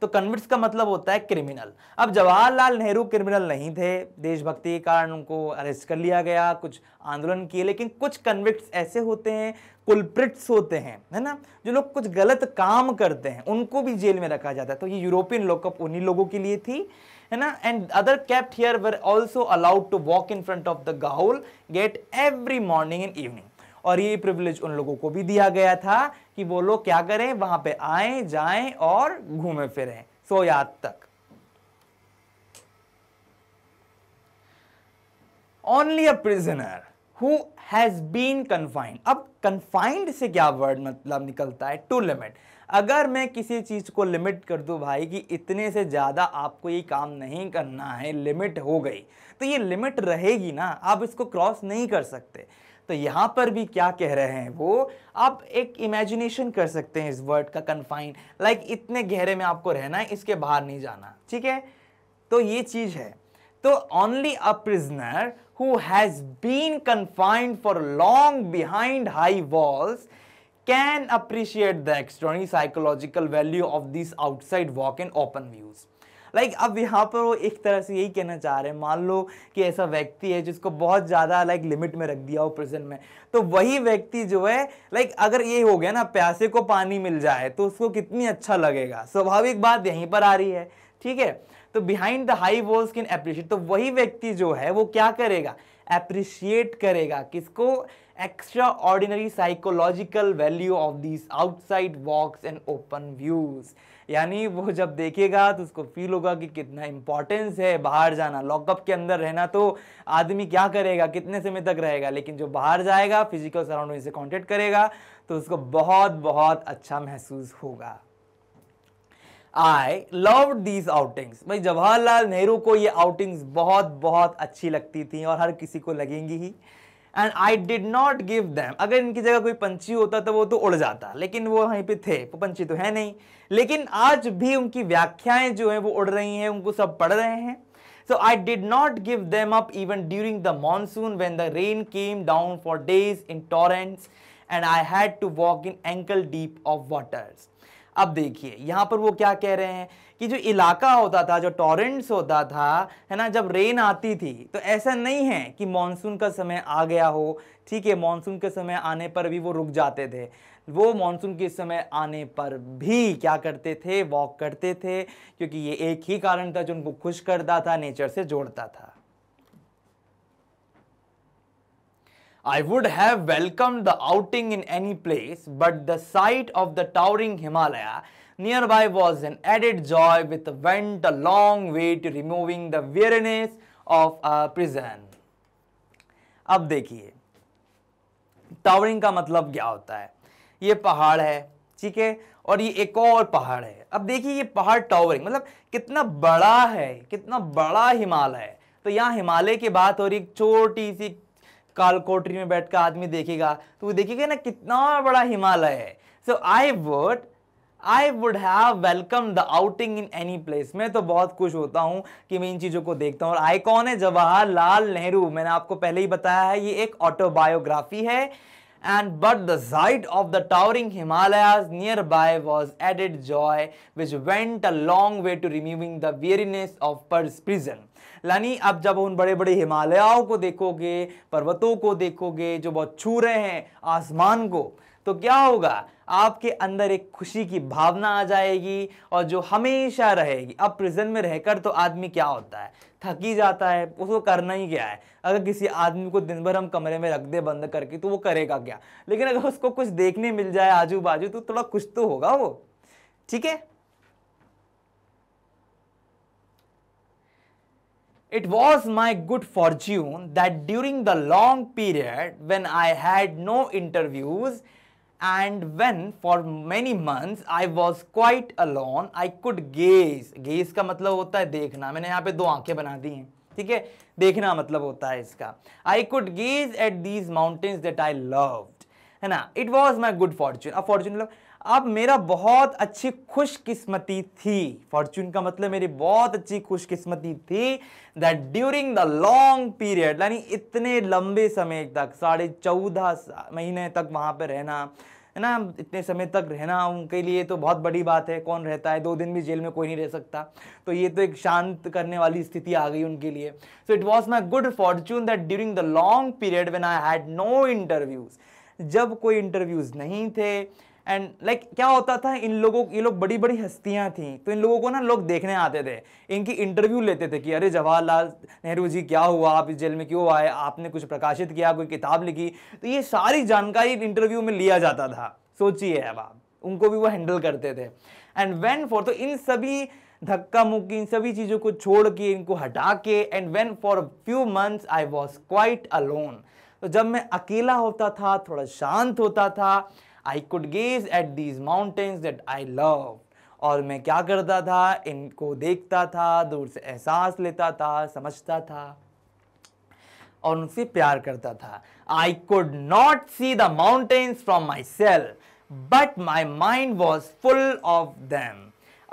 तो कन्विट्स का मतलब होता है क्रिमिनल अब जवाहरलाल नेहरू क्रिमिनल नहीं थे देशभक्ति के कारण उनको अरेस्ट कर लिया गया कुछ आंदोलन किए लेकिन कुछ कन्विक्ट्स ऐसे होते हैं कुलप्रिट्स होते हैं है ना जो लोग कुछ गलत काम करते हैं उनको भी जेल में रखा जाता है तो ये यूरोपियन लोकअप उन्हीं लोगों के लिए थी है ना and other kept here were also allowed to walk in front of the gaol gate every morning and evening और ये प्रिविलेज उन लोगों को भी दिया गया था कि वो लोग क्या करें वहां पे आए जाएं और घूमें फिरें सो याद तक only a prisoner who has been confined अब कन्फाइंड से क्या वर्ड मतलब निकलता है टू लिमिट अगर मैं किसी चीज़ को लिमिट कर दूं भाई कि इतने से ज़्यादा आपको ये काम नहीं करना है लिमिट हो गई तो ये लिमिट रहेगी ना आप इसको क्रॉस नहीं कर सकते तो यहां पर भी क्या कह रहे हैं वो आप एक इमेजिनेशन कर सकते हैं इस वर्ड का कन्फाइन लाइक like, इतने गहरे में आपको रहना है इसके बाहर नहीं जाना ठीक है तो ये चीज़ है तो only a prisoner who has been confined for long behind high walls can appreciate the external psychological value of this outside walk and open views like like, अब यहाँ पर वो एक तरह से यही कहना चाह रहे हैं मान लो कि ऐसा व्यक्ति है जिसको बहुत ज़्यादा लाइक लिमिट में रख दिया हो प्रिजन में तो वही व्यक्ति जो है लाइक अगर ये हो गया ना प्यासे को पानी मिल जाए तो उसको कितनी अच्छा लगेगा स्वाभाविक बात यहीं पर आ रही है ठीक है तो behind the high walls can appreciate तो वही व्यक्ति जो है वो क्या करेगा अप्रिशिएट करेगा किसको extraordinary psychological value of this outside walks and open views यानी वो जब देखेगा तो उसको फील होगा कि कितना इंपॉर्टेंस है बाहर जाना लॉकअप के अंदर रहना तो आदमी क्या करेगा कितने समय तक रहेगा लेकिन जो बाहर जाएगा फिजिकल सराउंडिंग से कॉन्टेक्ट करेगा तो उसको बहुत बहुत अच्छा महसूस होगा आई लव दीज आउटिंग्स भाई जवाहरलाल नेहरू को ये आउटिंग्स बहुत बहुत अच्छी लगती थी और हर किसी को लगेंगी ही and I did not give them अगर इनकी जगह कोई पंछी होता तो वो तो उड़ जाता लेकिन वो वहीं पर थे वो पंछी तो है नहीं लेकिन आज भी उनकी व्याख्याएं जो है वो उड़ रही हैं उनको सब पढ़ रहे हैं so I did not give them up even during the monsoon when the rain came down for days in torrents and I had to walk in ankle deep of waters अब देखिए यहाँ पर वो क्या कह रहे हैं कि जो इलाका होता था जो टॉरेंट्स होता था है ना जब रेन आती थी तो ऐसा नहीं है कि मानसून का समय आ गया हो ठीक है मानसून के समय आने पर भी वो रुक जाते थे वो मानसून के समय आने पर भी क्या करते थे वॉक करते थे क्योंकि ये एक ही कारण था जो उनको खुश करता था नेचर से जोड़ता था I would have welcomed the outing in any place, but the sight of the towering Himalaya nearby was an added joy which went a long way to removing the weariness of a prison. अब देखिए टावरिंग का मतलब क्या होता है ये पहाड़ है ठीक है और ये एक और पहाड़ है अब देखिए ये पहाड़ टावरिंग मतलब कितना बड़ा है कितना बड़ा हिमालय है तो यहाँ हिमालय की बात हो रही एक छोटी सी कालकोटरी में बैठ कर आदमी देखेगा तो वो देखेगा ना कितना बड़ा हिमालय है so I would I would have welcome the outing in any place मैं तो बहुत खुश होता हूँ कि मैं इन चीज़ों को देखता हूँ और कौन है जवाहरलाल नेहरू मैंने आपको पहले ही बताया है ये एक ऑटोबायोग्राफी है and but the sight of the towering Himalayas near by was added joy which went a long way to removing the weariness of पर्स प्रिजन लानी आप जब उन बड़े बड़े हिमालयाओं को देखोगे पर्वतों को देखोगे जो बहुत छू रहे हैं आसमान को तो क्या होगा आपके अंदर एक खुशी की भावना आ जाएगी और जो हमेशा रहेगी अब प्रिजन में रहकर तो आदमी क्या होता है थकी जाता है उसको करना ही क्या है अगर किसी आदमी को दिन भर हम कमरे में रख दे बंद करके तो वो करेगा क्या लेकिन अगर उसको कुछ देखने मिल जाए आजू बाजू तो थोड़ा कुछ तो होगा वो ठीक है it was my good fortune that during the long period when I had no interviews and when for many months I was quite alone, I could gaze. Gaze का मतलब होता है देखना मैंने यहाँ पे दो आंखें बना दी हैं ठीक है देखना मतलब होता है इसका I could gaze at these mountains that I love है ना it was my good fortune अब फॉर्चून मतलब अब मेरा बहुत अच्छी खुशकिस्मती थी फॉर्चून का मतलब मेरी बहुत अच्छी खुशकिस्मती थी that during the long period यानी इतने लंबे समय तक साढ़े चौदह महीने तक वहाँ पर रहना है ना इतने समय तक रहना उनके लिए तो बहुत बड़ी बात है कौन रहता है दो दिन भी जेल में कोई नहीं रह सकता तो ये तो एक शांत करने वाली स्थिति आ गई उनके लिए so it was my good fortune that during the long period when I had no interviews जब कोई इंटरव्यूज़ नहीं थे एंड लाइक like, क्या होता था इन लोगों ये लोग बड़ी बड़ी हस्तियां थी तो इन लोगों को ना लोग देखने आते थे इनकी इंटरव्यू लेते थे कि अरे जवाहरलाल नेहरू जी क्या हुआ आप इस जेल में क्यों आए आपने कुछ प्रकाशित किया कोई किताब लिखी तो ये सारी जानकारी इंटरव्यू में लिया जाता था सोचिए अब आप उनको भी वो हैंडल करते थे एंड वेन फॉर तो इन सभी धक्का मुक्की इन सभी चीज़ों को छोड़ के इनको हटा के and when for few months I was quite alone तो जब मैं अकेला होता था थोड़ा शांत होता था I could gaze at these mountains that I love और मैं क्या करता था इनको देखता था दूर से एहसास लेता था समझता था और उनसे प्यार करता था I could not see the mountains from my self but my mind was full of them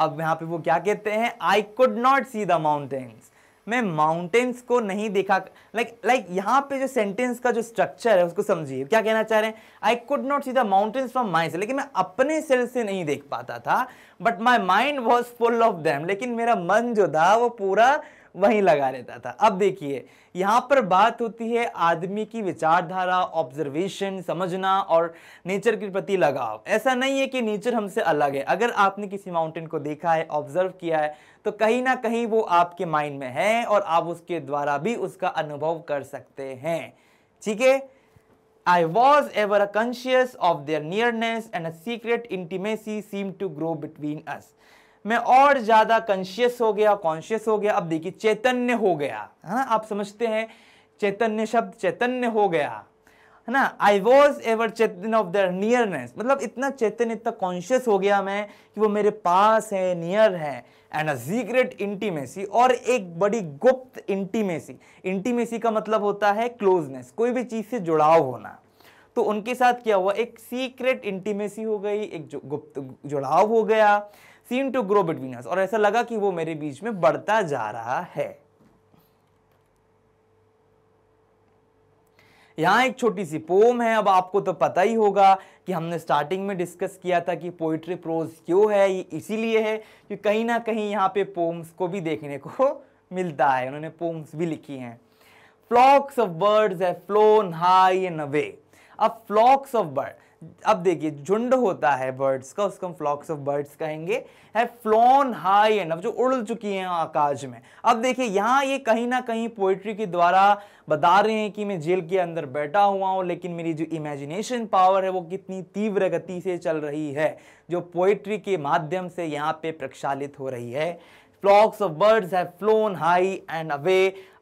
अब यहाँ पे वो क्या कहते हैं I could not see the mountains मैं माउंटेन्स को नहीं देखा लाइक लाइक यहाँ पे जो सेंटेंस का जो स्ट्रक्चर है उसको समझिए क्या कहना चाह रहे हैं I could not see the mountains from my cell लेकिन मैं अपने सेल से नहीं देख पाता था but my mind was full of them लेकिन मेरा मन जो था वो पूरा वहीं लगा रहता था अब देखिए यहाँ पर बात होती है आदमी की विचारधारा ऑब्जर्वेशन समझना और नेचर के प्रति लगाव ऐसा नहीं है कि नेचर हमसे अलग है अगर आपने किसी माउंटेन को देखा है ऑब्जर्व किया है तो कहीं ना कहीं वो आपके माइंड में है और आप उसके द्वारा भी उसका अनुभव कर सकते हैं ठीक है I was ever conscious of their nearness and a secret intimacy seemed to grow between us. मैं और ज़्यादा कॉन्शियस हो गया कॉन्शियस हो गया अब देखिए चैतन्य हो गया है ना आप समझते हैं चैतन्य शब्द चैतन्य हो गया है ना आई वॉज एवर चैतन्य ऑफ द नियरनेस मतलब इतना चैतन्य इतना कॉन्शियस हो गया मैं कि वो मेरे पास है नियर है एंड अ सीक्रेट इंटीमेसी और एक बड़ी गुप्त इंटीमेसी इंटीमेसी का मतलब होता है क्लोजनेस कोई भी चीज़ से जुड़ाव होना तो उनके साथ क्या हुआ एक सीक्रेट इंटीमेसी हो गई एक गुप्त जुड़ाव हो गया सीम टू ग्रो बिटवीन और ऐसा लगा कि वो मेरे बीच में बढ़ता जा रहा है यहां एक छोटी सी पोम है अब आपको तो पता ही होगा कि हमने स्टार्टिंग में डिस्कस किया था कि पोइट्री प्रोज क्यों है ये इसीलिए है कि कहीं ना कहीं यहाँ पे पोम्स को भी देखने को मिलता है उन्होंने पोम्स भी लिखी हैं फ्लॉक्स ऑफ बर्ड्स है फ्लोन हाई एन अवे अब फ्लॉक्स ऑफ बर्ड अब देखिए झुंड होता है बर्ड्स का उसको हम फ्लॉक्स ऑफ बर्ड्स कहेंगे है फ्लोन हाई एंड अब जो उड़ चुकी हैं आकाश में अब देखिए यहाँ ये कहीं ना कहीं पोइट्री के द्वारा बता रहे हैं कि मैं जेल के अंदर बैठा हुआ हूँ लेकिन मेरी जो इमेजिनेशन पावर है वो कितनी तीव्र गति से चल रही है जो पोइट्री के माध्यम से यहाँ पे प्रक्षालित हो रही है फ्लॉक्स ऑफ बर्ड्स है flown high and away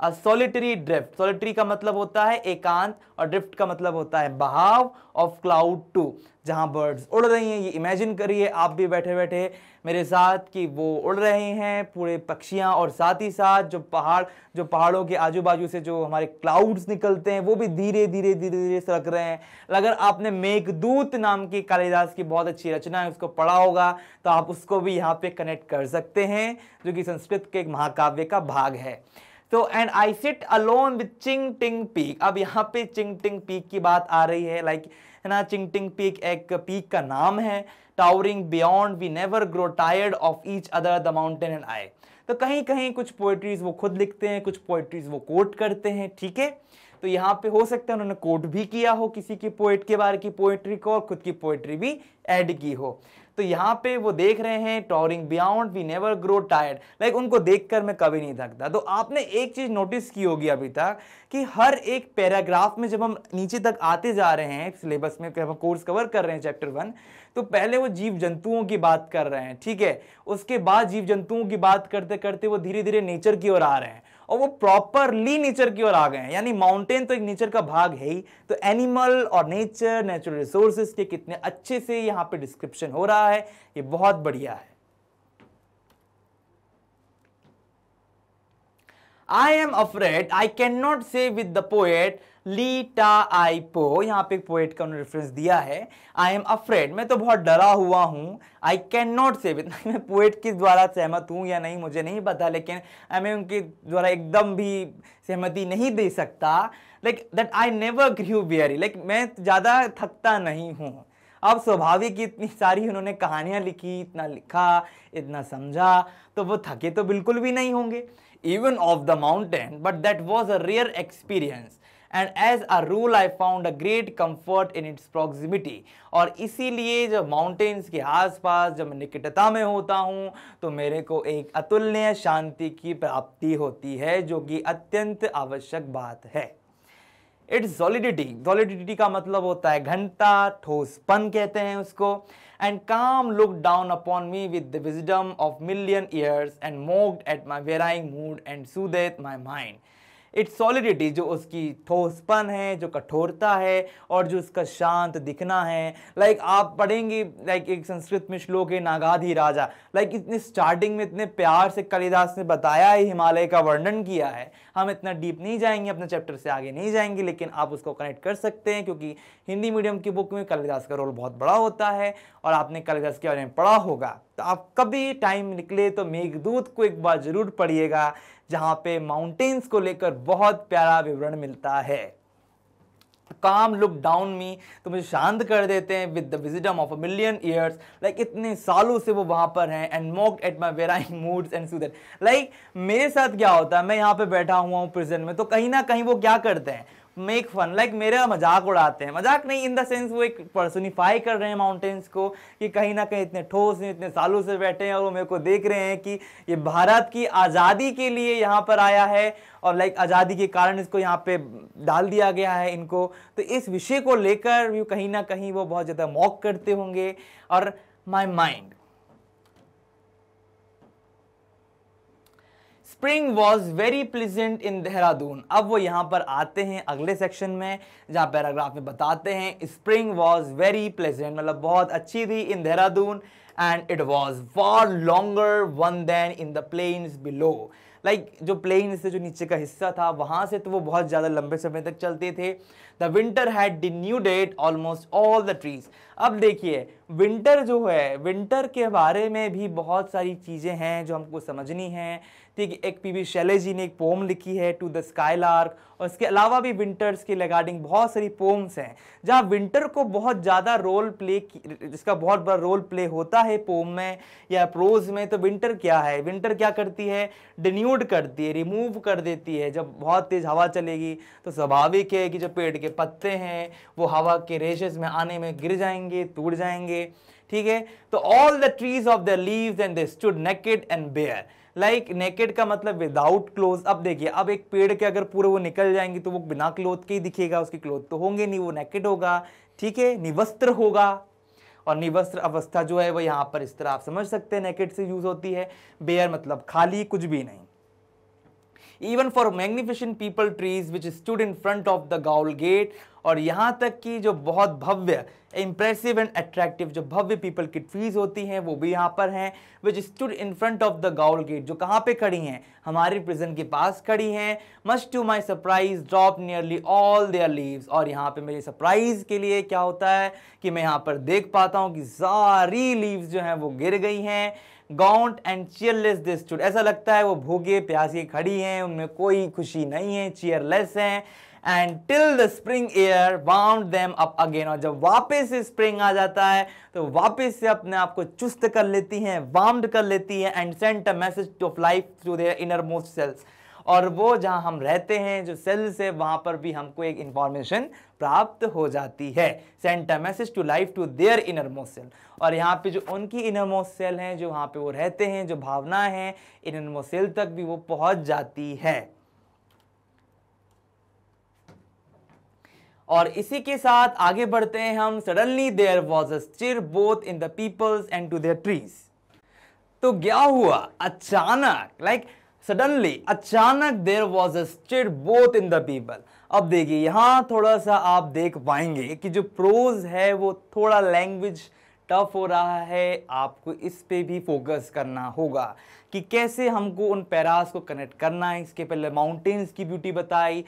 solitary drift solitary का मतलब होता है एकांत और ड्रिफ्ट का मतलब होता है बहाव ऑफ क्लाउड टू जहाँ बर्ड्स उड़ रही हैं ये इमेजिन करिए आप भी बैठे बैठे मेरे साथ कि वो उड़ रहे हैं पूरे पक्षियाँ और साथ ही साथ जो पहाड़ जो पहाड़ों के आजू बाजू से जो हमारे क्लाउड्स निकलते हैं वो भी धीरे धीरे धीरे धीरे सरक रहे हैं अगर आपने मेघदूत नाम की कालिदास की बहुत अच्छी रचना है उसको पढ़ा होगा तो आप उसको भी यहाँ पे कनेक्ट कर सकते हैं जो कि संस्कृत के एक महाकाव्य का भाग है तो and I sit alone with Ching ting peak अब यहाँ पे चिंग टिंग पीक की बात आ रही है लाइक है ना चिंग टिंग पीक एक पीक का नाम है towering beyond we never grow tired of each other the mountain and I तो कहीं कहीं कुछ पोएट्रीज वो खुद लिखते हैं कुछ पोइट्रीज वो कोट करते हैं ठीक है तो यहाँ पे हो सकता है उन्होंने कोट भी किया हो किसी की पोइट के बारे की पोएट्री को और खुद की पोएट्री भी ऐड की हो तो यहाँ पे वो देख रहे हैं towering beyond we never grow tired like उनको देखकर मैं कभी नहीं थकता तो आपने एक चीज़ नोटिस की होगी अभी तक कि हर एक पैराग्राफ में जब हम नीचे तक आते जा रहे हैं सिलेबस में जब हम कोर्स कवर कर रहे हैं चैप्टर वन तो पहले वो जीव जंतुओं की बात कर रहे हैं ठीक है उसके बाद जीव जंतुओं की बात करते करते वो धीरे धीरे नेचर की ओर आ रहे हैं और वो प्रॉपरली नेचर की ओर आ गए हैं यानी माउंटेन तो एक नेचर का भाग है ही तो एनिमल और नेचर नेचुरल रिसोर्सेज के कितने अच्छे से यहाँ पे डिस्क्रिप्शन हो रहा है ये बहुत बढ़िया है I am afraid I can not say with the poet Li Tai पो यहाँ पे एक पोएट का उन्होंने रेफरेंस दिया है आई एम अफ्रेड मैं तो बहुत डरा हुआ हूँ I can not say with मैं पोएट के द्वारा सहमत हूँ या नहीं मुझे नहीं पता लेकिन आई मैं उनके द्वारा एकदम भी सहमति नहीं दे सकता like that I never grew weary like मैं ज़्यादा थकता नहीं हूँ अब स्वाभाविक इतनी सारी उन्होंने कहानियाँ लिखी इतना लिखा इतना समझा तो वो थके तो बिल्कुल भी नहीं होंगे even of the mountain, but that was a rare experience. And as a rule I found a great comfort in its proximity और इसीलिए जब माउंटेन्स के आसपास जब मैं निकटता में होता हूँ तो मेरे को एक अतुलनीय शांति की प्राप्ति होती है जो कि अत्यंत आवश्यक बात है इट्स सॉलिडिटी सॉलिडिटी का मतलब होता है घंटा ठोसपन कहते हैं उसको and calm looked down upon me with the wisdom of million years and mocked at my varying mood and soothed my mind. Its solidity जो उसकी ठोसपन है जो कठोरता है और जो उसका शांत दिखना है लाइक like, आप पढ़ेंगे लाइक like, एक संस्कृत में श्लोक है नागाधी राजा लाइक like, इतने स्टार्टिंग में इतने प्यार से कालिदास ने बताया है हिमालय का वर्णन किया है हम इतना डीप नहीं जाएंगे अपने चैप्टर से आगे नहीं जाएंगे लेकिन आप उसको कनेक्ट कर सकते हैं क्योंकि हिंदी मीडियम की बुक में कालिदास का रोल बहुत बड़ा होता है और आपने कालिदास के बारे में पढ़ा होगा तो आप कभी टाइम निकले तो मेघदूत को एक बार ज़रूर पढ़िएगा जहां पे माउंटेन्स को लेकर बहुत प्यारा विवरण मिलता है काम लुक डाउन मी तो मुझे शांत कर देते हैं with the wisdom of a million years like इतने सालों से वो वहाँ पर हैं and mocked at my varying moods and soothed like मेरे साथ क्या होता है मैं यहाँ पे बैठा हुआ हूँ प्रेजेंट में तो कहीं ना कहीं वो क्या करते हैं मेक फन लाइक मेरा मजाक उड़ाते हैं मजाक नहीं इन द सेंस वो एक पर्सनिफाई कर रहे हैं माउंटेन्स को कि कहीं ना कहीं इतने ठोस हैं इतने सालों से बैठे हैं और वो मेरे को देख रहे हैं कि ये भारत की आज़ादी के लिए यहाँ पर आया है और लाइक आज़ादी के कारण इसको यहाँ पे डाल दिया गया है इनको तो इस विषय को लेकर भी कहीं ना कहीं वो बहुत ज़्यादा मॉक करते होंगे और my mind spring was very pleasant in Dehradun अब वो यहाँ पर आते हैं अगले सेक्शन में जहाँ पैराग्राफ में बताते हैं स्प्रिंग वॉज वेरी प्लेजेंट मतलब बहुत अच्छी थी in Dehradun and it was for longer one than in the plains below like जो प्लेन से जो नीचे का हिस्सा था वहाँ से तो वो बहुत ज़्यादा लंबे समय तक चलते थे the winter had denuded almost all the trees अब देखिए विंटर जो है विंटर के बारे में भी बहुत सारी चीज़ें हैं जो हमको समझनी हैं ठीक है एक पी शैले जी ने एक पोम लिखी है टू द स्काई लार्क और इसके अलावा भी विंटर्स के रिगार्डिंग बहुत सारी पोम्स हैं जहाँ विंटर को बहुत ज़्यादा रोल प्ले जिसका बहुत बड़ा रोल प्ले होता है पोम में या प्रोज में तो विंटर क्या है विंटर क्या करती है डिन्यूड करती है रिमूव कर देती है जब बहुत तेज़ हवा चलेगी तो स्वाभाविक है कि जो पेड़ के पत्ते हैं वो हवा के रेशेज में आने में गिर जाएंगे टूट जाएंगे ठीक है तो all the trees of the leaves and they stood naked and bare like like, naked का मतलब विदाउट क्लोथ अब देखिए अब एक पेड़ के अगर पूरे वो निकल जाएंगे तो वो बिना क्लोथ के ही दिखेगा उसके क्लोथ तो होंगे नहीं वो नेकेड होगा ठीक है निवस्त्र होगा और निवस्त्र अवस्था जो है वो यहाँ पर इस तरह आप समझ सकते हैं नेकेड से यूज होती है बेयर मतलब खाली कुछ भी नहीं even for magnificent people trees which stood in front of the gaol gate और यहाँ तक कि जो बहुत भव्य इम्प्रेसिव एंड अट्रैक्टिव जो भव्य पीपल की ट्रीज होती हैं वो भी यहाँ पर हैं which stood in front of the gaol gate जो कहाँ पे खड़ी हैं हमारे प्रिजन के पास खड़ी हैं must to my surprise drop nearly all their leaves और यहाँ पे मेरे सरप्राइज के लिए क्या होता है कि मैं यहाँ पर देख पाता हूँ कि सारी लीव्स जो हैं वो गिर गई हैं gaunt and cheerless they stood ऐसा लगता है वो भूखे प्यासी खड़ी हैं उनमें कोई खुशी नहीं है चेयरलेस हैं and till the spring air bound them up again और जब वापस से स्प्रिंग आ जाता है तो वापस से अपने आप को चुस्त कर लेती हैं बाउंड कर लेती हैं and sent a message of life through their innermost cells और वो जहाँ हम रहते हैं जो सेल्स है वहाँ पर भी हमको एक इन्फॉर्मेशन प्राप्त हो जाती है sent a message to life to their innermost cell और यहाँ पे जो उनकी इनर मोस्ट सेल हैं जो वहाँ पे वो रहते हैं जो भावना हैं इनर मोस्ट सेल तक भी वो पहुँच जाती है और इसी के साथ आगे बढ़ते हैं हम suddenly there was a stir both in the peoples and to their trees तो क्या हुआ अचानक लाइक सडनली अचानक there was a stir both in the people अब देखिए यहाँ थोड़ा सा आप देख पाएंगे कि जो प्रोज है वो थोड़ा लैंग्वेज टफ हो रहा है आपको इस पे भी फोकस करना होगा कि कैसे हमको उन पैरास को कनेक्ट करना है इसके पहले माउंटेन्स की ब्यूटी बताई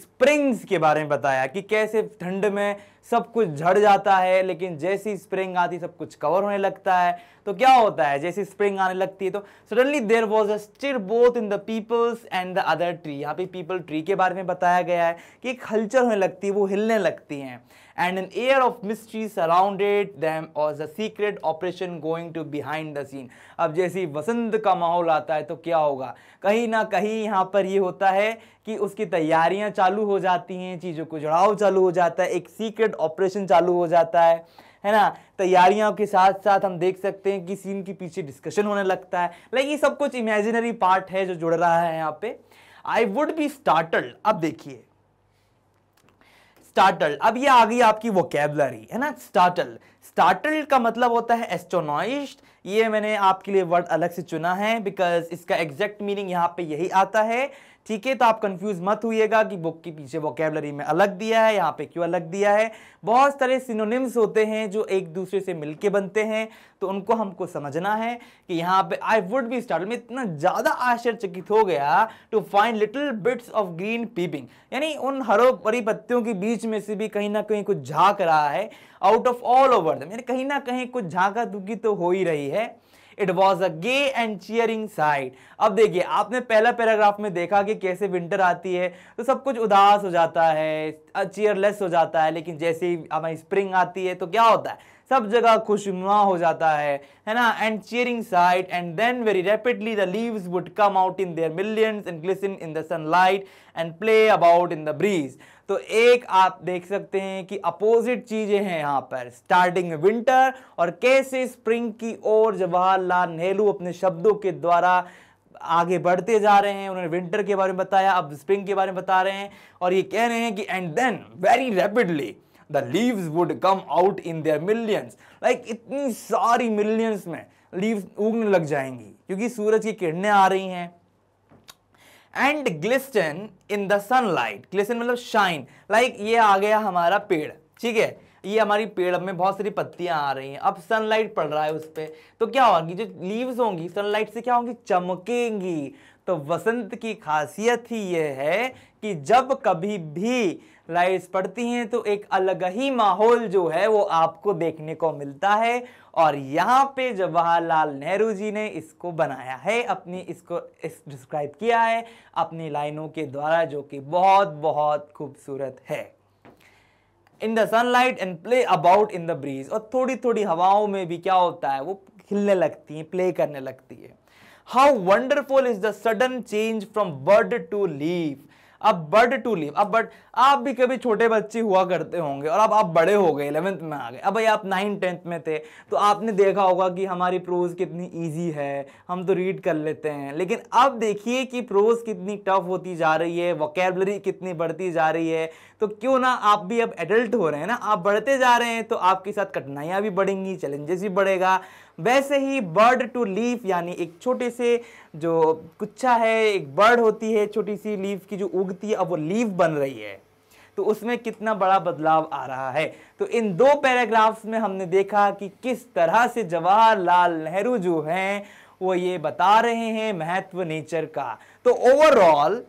स्प्रिंग्स के बारे में बताया कि कैसे ठंड में सब कुछ झड़ जाता है लेकिन जैसी स्प्रिंग आती सब कुछ कवर होने लगता है तो क्या होता है जैसी स्प्रिंग आने लगती है तो suddenly there was a stir both in the peoples and the other tree यहाँ पे पीपल ट्री के बारे में बताया गया है कि एक हलचल होने लगती है वो हिलने लगती हैं and an air of mystery surrounded them as a secret operation going to behind the scene अब जैसे वसंत का माहौल आता है तो क्या होगा कहीं ना कहीं यहाँ पर ये होता है कि उसकी तैयारियाँ चालू हो जाती हैं चीज़ों को जड़ाव चालू हो जाता है एक सीक्रेट ऑपरेशन चालू हो जाता है है ना तैयारियों के साथ साथ हम देख सकते हैं कि सीन के पीछे डिस्कशन होने लगता है लाइक ये सब कुछ इमेजिनरी पार्ट है जो जुड़ रहा है यहाँ पे आई वुड बी स्टार्टल्ड अब देखिए स्टार्टल अब ये आ गई आपकी वोकेबलरी है ना स्टार्टल स्टार्टल का मतलब होता है एस्ट्रोनोइ ये मैंने आपके लिए वर्ड अलग से चुना है बिकॉज इसका एग्जैक्ट मीनिंग यहाँ पे यही आता है ठीक है तो आप कंफ्यूज मत हुईगा कि बुक के पीछे वोकेबलरी में अलग दिया है यहाँ पे क्यों अलग दिया है बहुत सारे सिनोनिम्स होते हैं जो एक दूसरे से मिलके बनते हैं तो उनको हमको समझना है कि यहाँ पे आई वुड बी स्टार्ट में इतना ज़्यादा आश्चर्यचकित हो गया to find little bits of green peeping यानी उन हरो परी पत्तियों के बीच में से भी कहीं ना कहीं कुछ झाँक रहा है आउट ऑफ ऑल ओवर दम कहीं ना कहीं कुछ झाका दुखी तो हो ही रही है it was a gay and cheering sight अब देखिए आपने पहला पैराग्राफ में देखा कि कैसे विंटर आती है तो सब कुछ उदास हो जाता है चीयरलेस हो जाता है लेकिन जैसे ही हमारी स्प्रिंग आती है तो क्या होता है सब जगह खुशनुमा हो जाता है है ना and cheering sight and then very rapidly the leaves would come out in their millions and glisten in the sunlight and play about in the breeze तो एक आप देख सकते हैं कि अपोजिट चीजें हैं यहाँ पर स्टार्टिंग विंटर और कैसे स्प्रिंग की ओर जवाहरलाल नेहरू अपने शब्दों के द्वारा आगे बढ़ते जा रहे हैं उन्होंने विंटर के बारे में बताया अब स्प्रिंग के बारे में बता रहे हैं और ये कह रहे हैं कि and then very rapidly the leaves would come out in their millions like इतनी सारी मिलियंस में लीव्स उगने लग जाएंगी क्योंकि सूरज की किरणें आ रही हैं and glisten in the sunlight glisten मतलब शाइन लाइक ये आ गया हमारा पेड़ ठीक है ये हमारी पेड़ में बहुत सारी पत्तियां आ रही हैं अब सनलाइट पड़ रहा है उस पर तो क्या होगी जो लीव्स होंगी सनलाइट से क्या होंगी चमकेंगी तो वसंत की खासियत ही ये है कि जब कभी भी लाइट्स पड़ती हैं तो एक अलग ही माहौल जो है वो आपको देखने को मिलता है और यहाँ पे जवाहरलाल नेहरू जी ने इसको बनाया है अपनी इसको इस डिस्क्राइब किया है अपनी लाइनों के द्वारा जो कि बहुत बहुत खूबसूरत है in the sunlight and play about in the breeze और थोड़ी थोड़ी हवाओं में भी क्या होता है वो खिलने लगती हैं प्ले करने लगती है how wonderful is the sudden change from bird to leaf अब बर्ड टू लीव अब बट आप भी कभी छोटे बच्चे हुआ करते होंगे और अब आप बड़े हो गए इलेवेंथ में आ गए अब भाई आप नाइन टेंथ में थे तो आपने देखा होगा कि हमारी प्रोज कितनी ईजी है हम तो रीड कर लेते हैं लेकिन अब देखिए कि प्रोज कितनी टफ होती जा रही है वोकेबलरी कितनी बढ़ती जा रही है तो क्यों ना आप भी अब एडल्ट हो रहे हैं ना आप बढ़ते जा रहे हैं तो आपके साथ कठिनाइयाँ भी बढ़ेंगी चैलेंजेस भी बढ़ेगा वैसे ही बर्ड टू लीफ यानी एक छोटे से जो कुच्छा है एक बर्ड होती है छोटी सी लीफ की जो उगती है अब वो लीफ बन रही है तो उसमें कितना बड़ा बदलाव आ रहा है तो इन दो पैराग्राफ्स में हमने देखा कि किस तरह से जवाहरलाल नेहरू जो हैं वो ये बता रहे हैं महत्व नेचर का तो ओवरऑल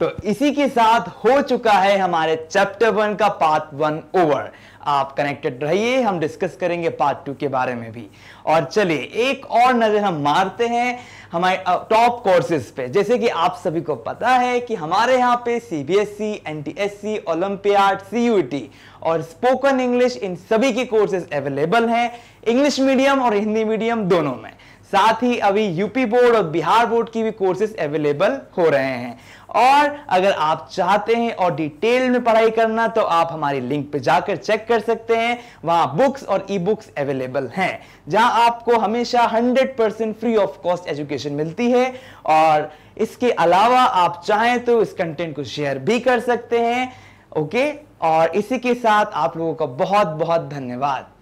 तो इसी के साथ हो चुका है हमारे चैप्टर वन का पार्ट वन ओवर आप कनेक्टेड रहिए हम डिस्कस करेंगे पार्ट टू के बारे में भी और चलिए एक और नजर हम मारते हैं हमारे टॉप कोर्सेज पे जैसे कि आप सभी को पता है कि हमारे यहाँ पे एस सी ओलंपियाड टी और स्पोकन इंग्लिश इन सभी के कोर्सेज अवेलेबल हैं इंग्लिश मीडियम और हिंदी मीडियम दोनों में साथ ही अभी यूपी बोर्ड और बिहार बोर्ड की भी कोर्सेज अवेलेबल हो रहे हैं और अगर आप चाहते हैं और डिटेल में पढ़ाई करना तो आप हमारी लिंक पे जाकर चेक कर सकते हैं वहां बुक्स और ई बुक्स अवेलेबल हैं जहां आपको हमेशा 100% फ्री ऑफ कॉस्ट एजुकेशन मिलती है और इसके अलावा आप चाहें तो इस कंटेंट को शेयर भी कर सकते हैं ओके और इसी के साथ आप लोगों का बहुत बहुत धन्यवाद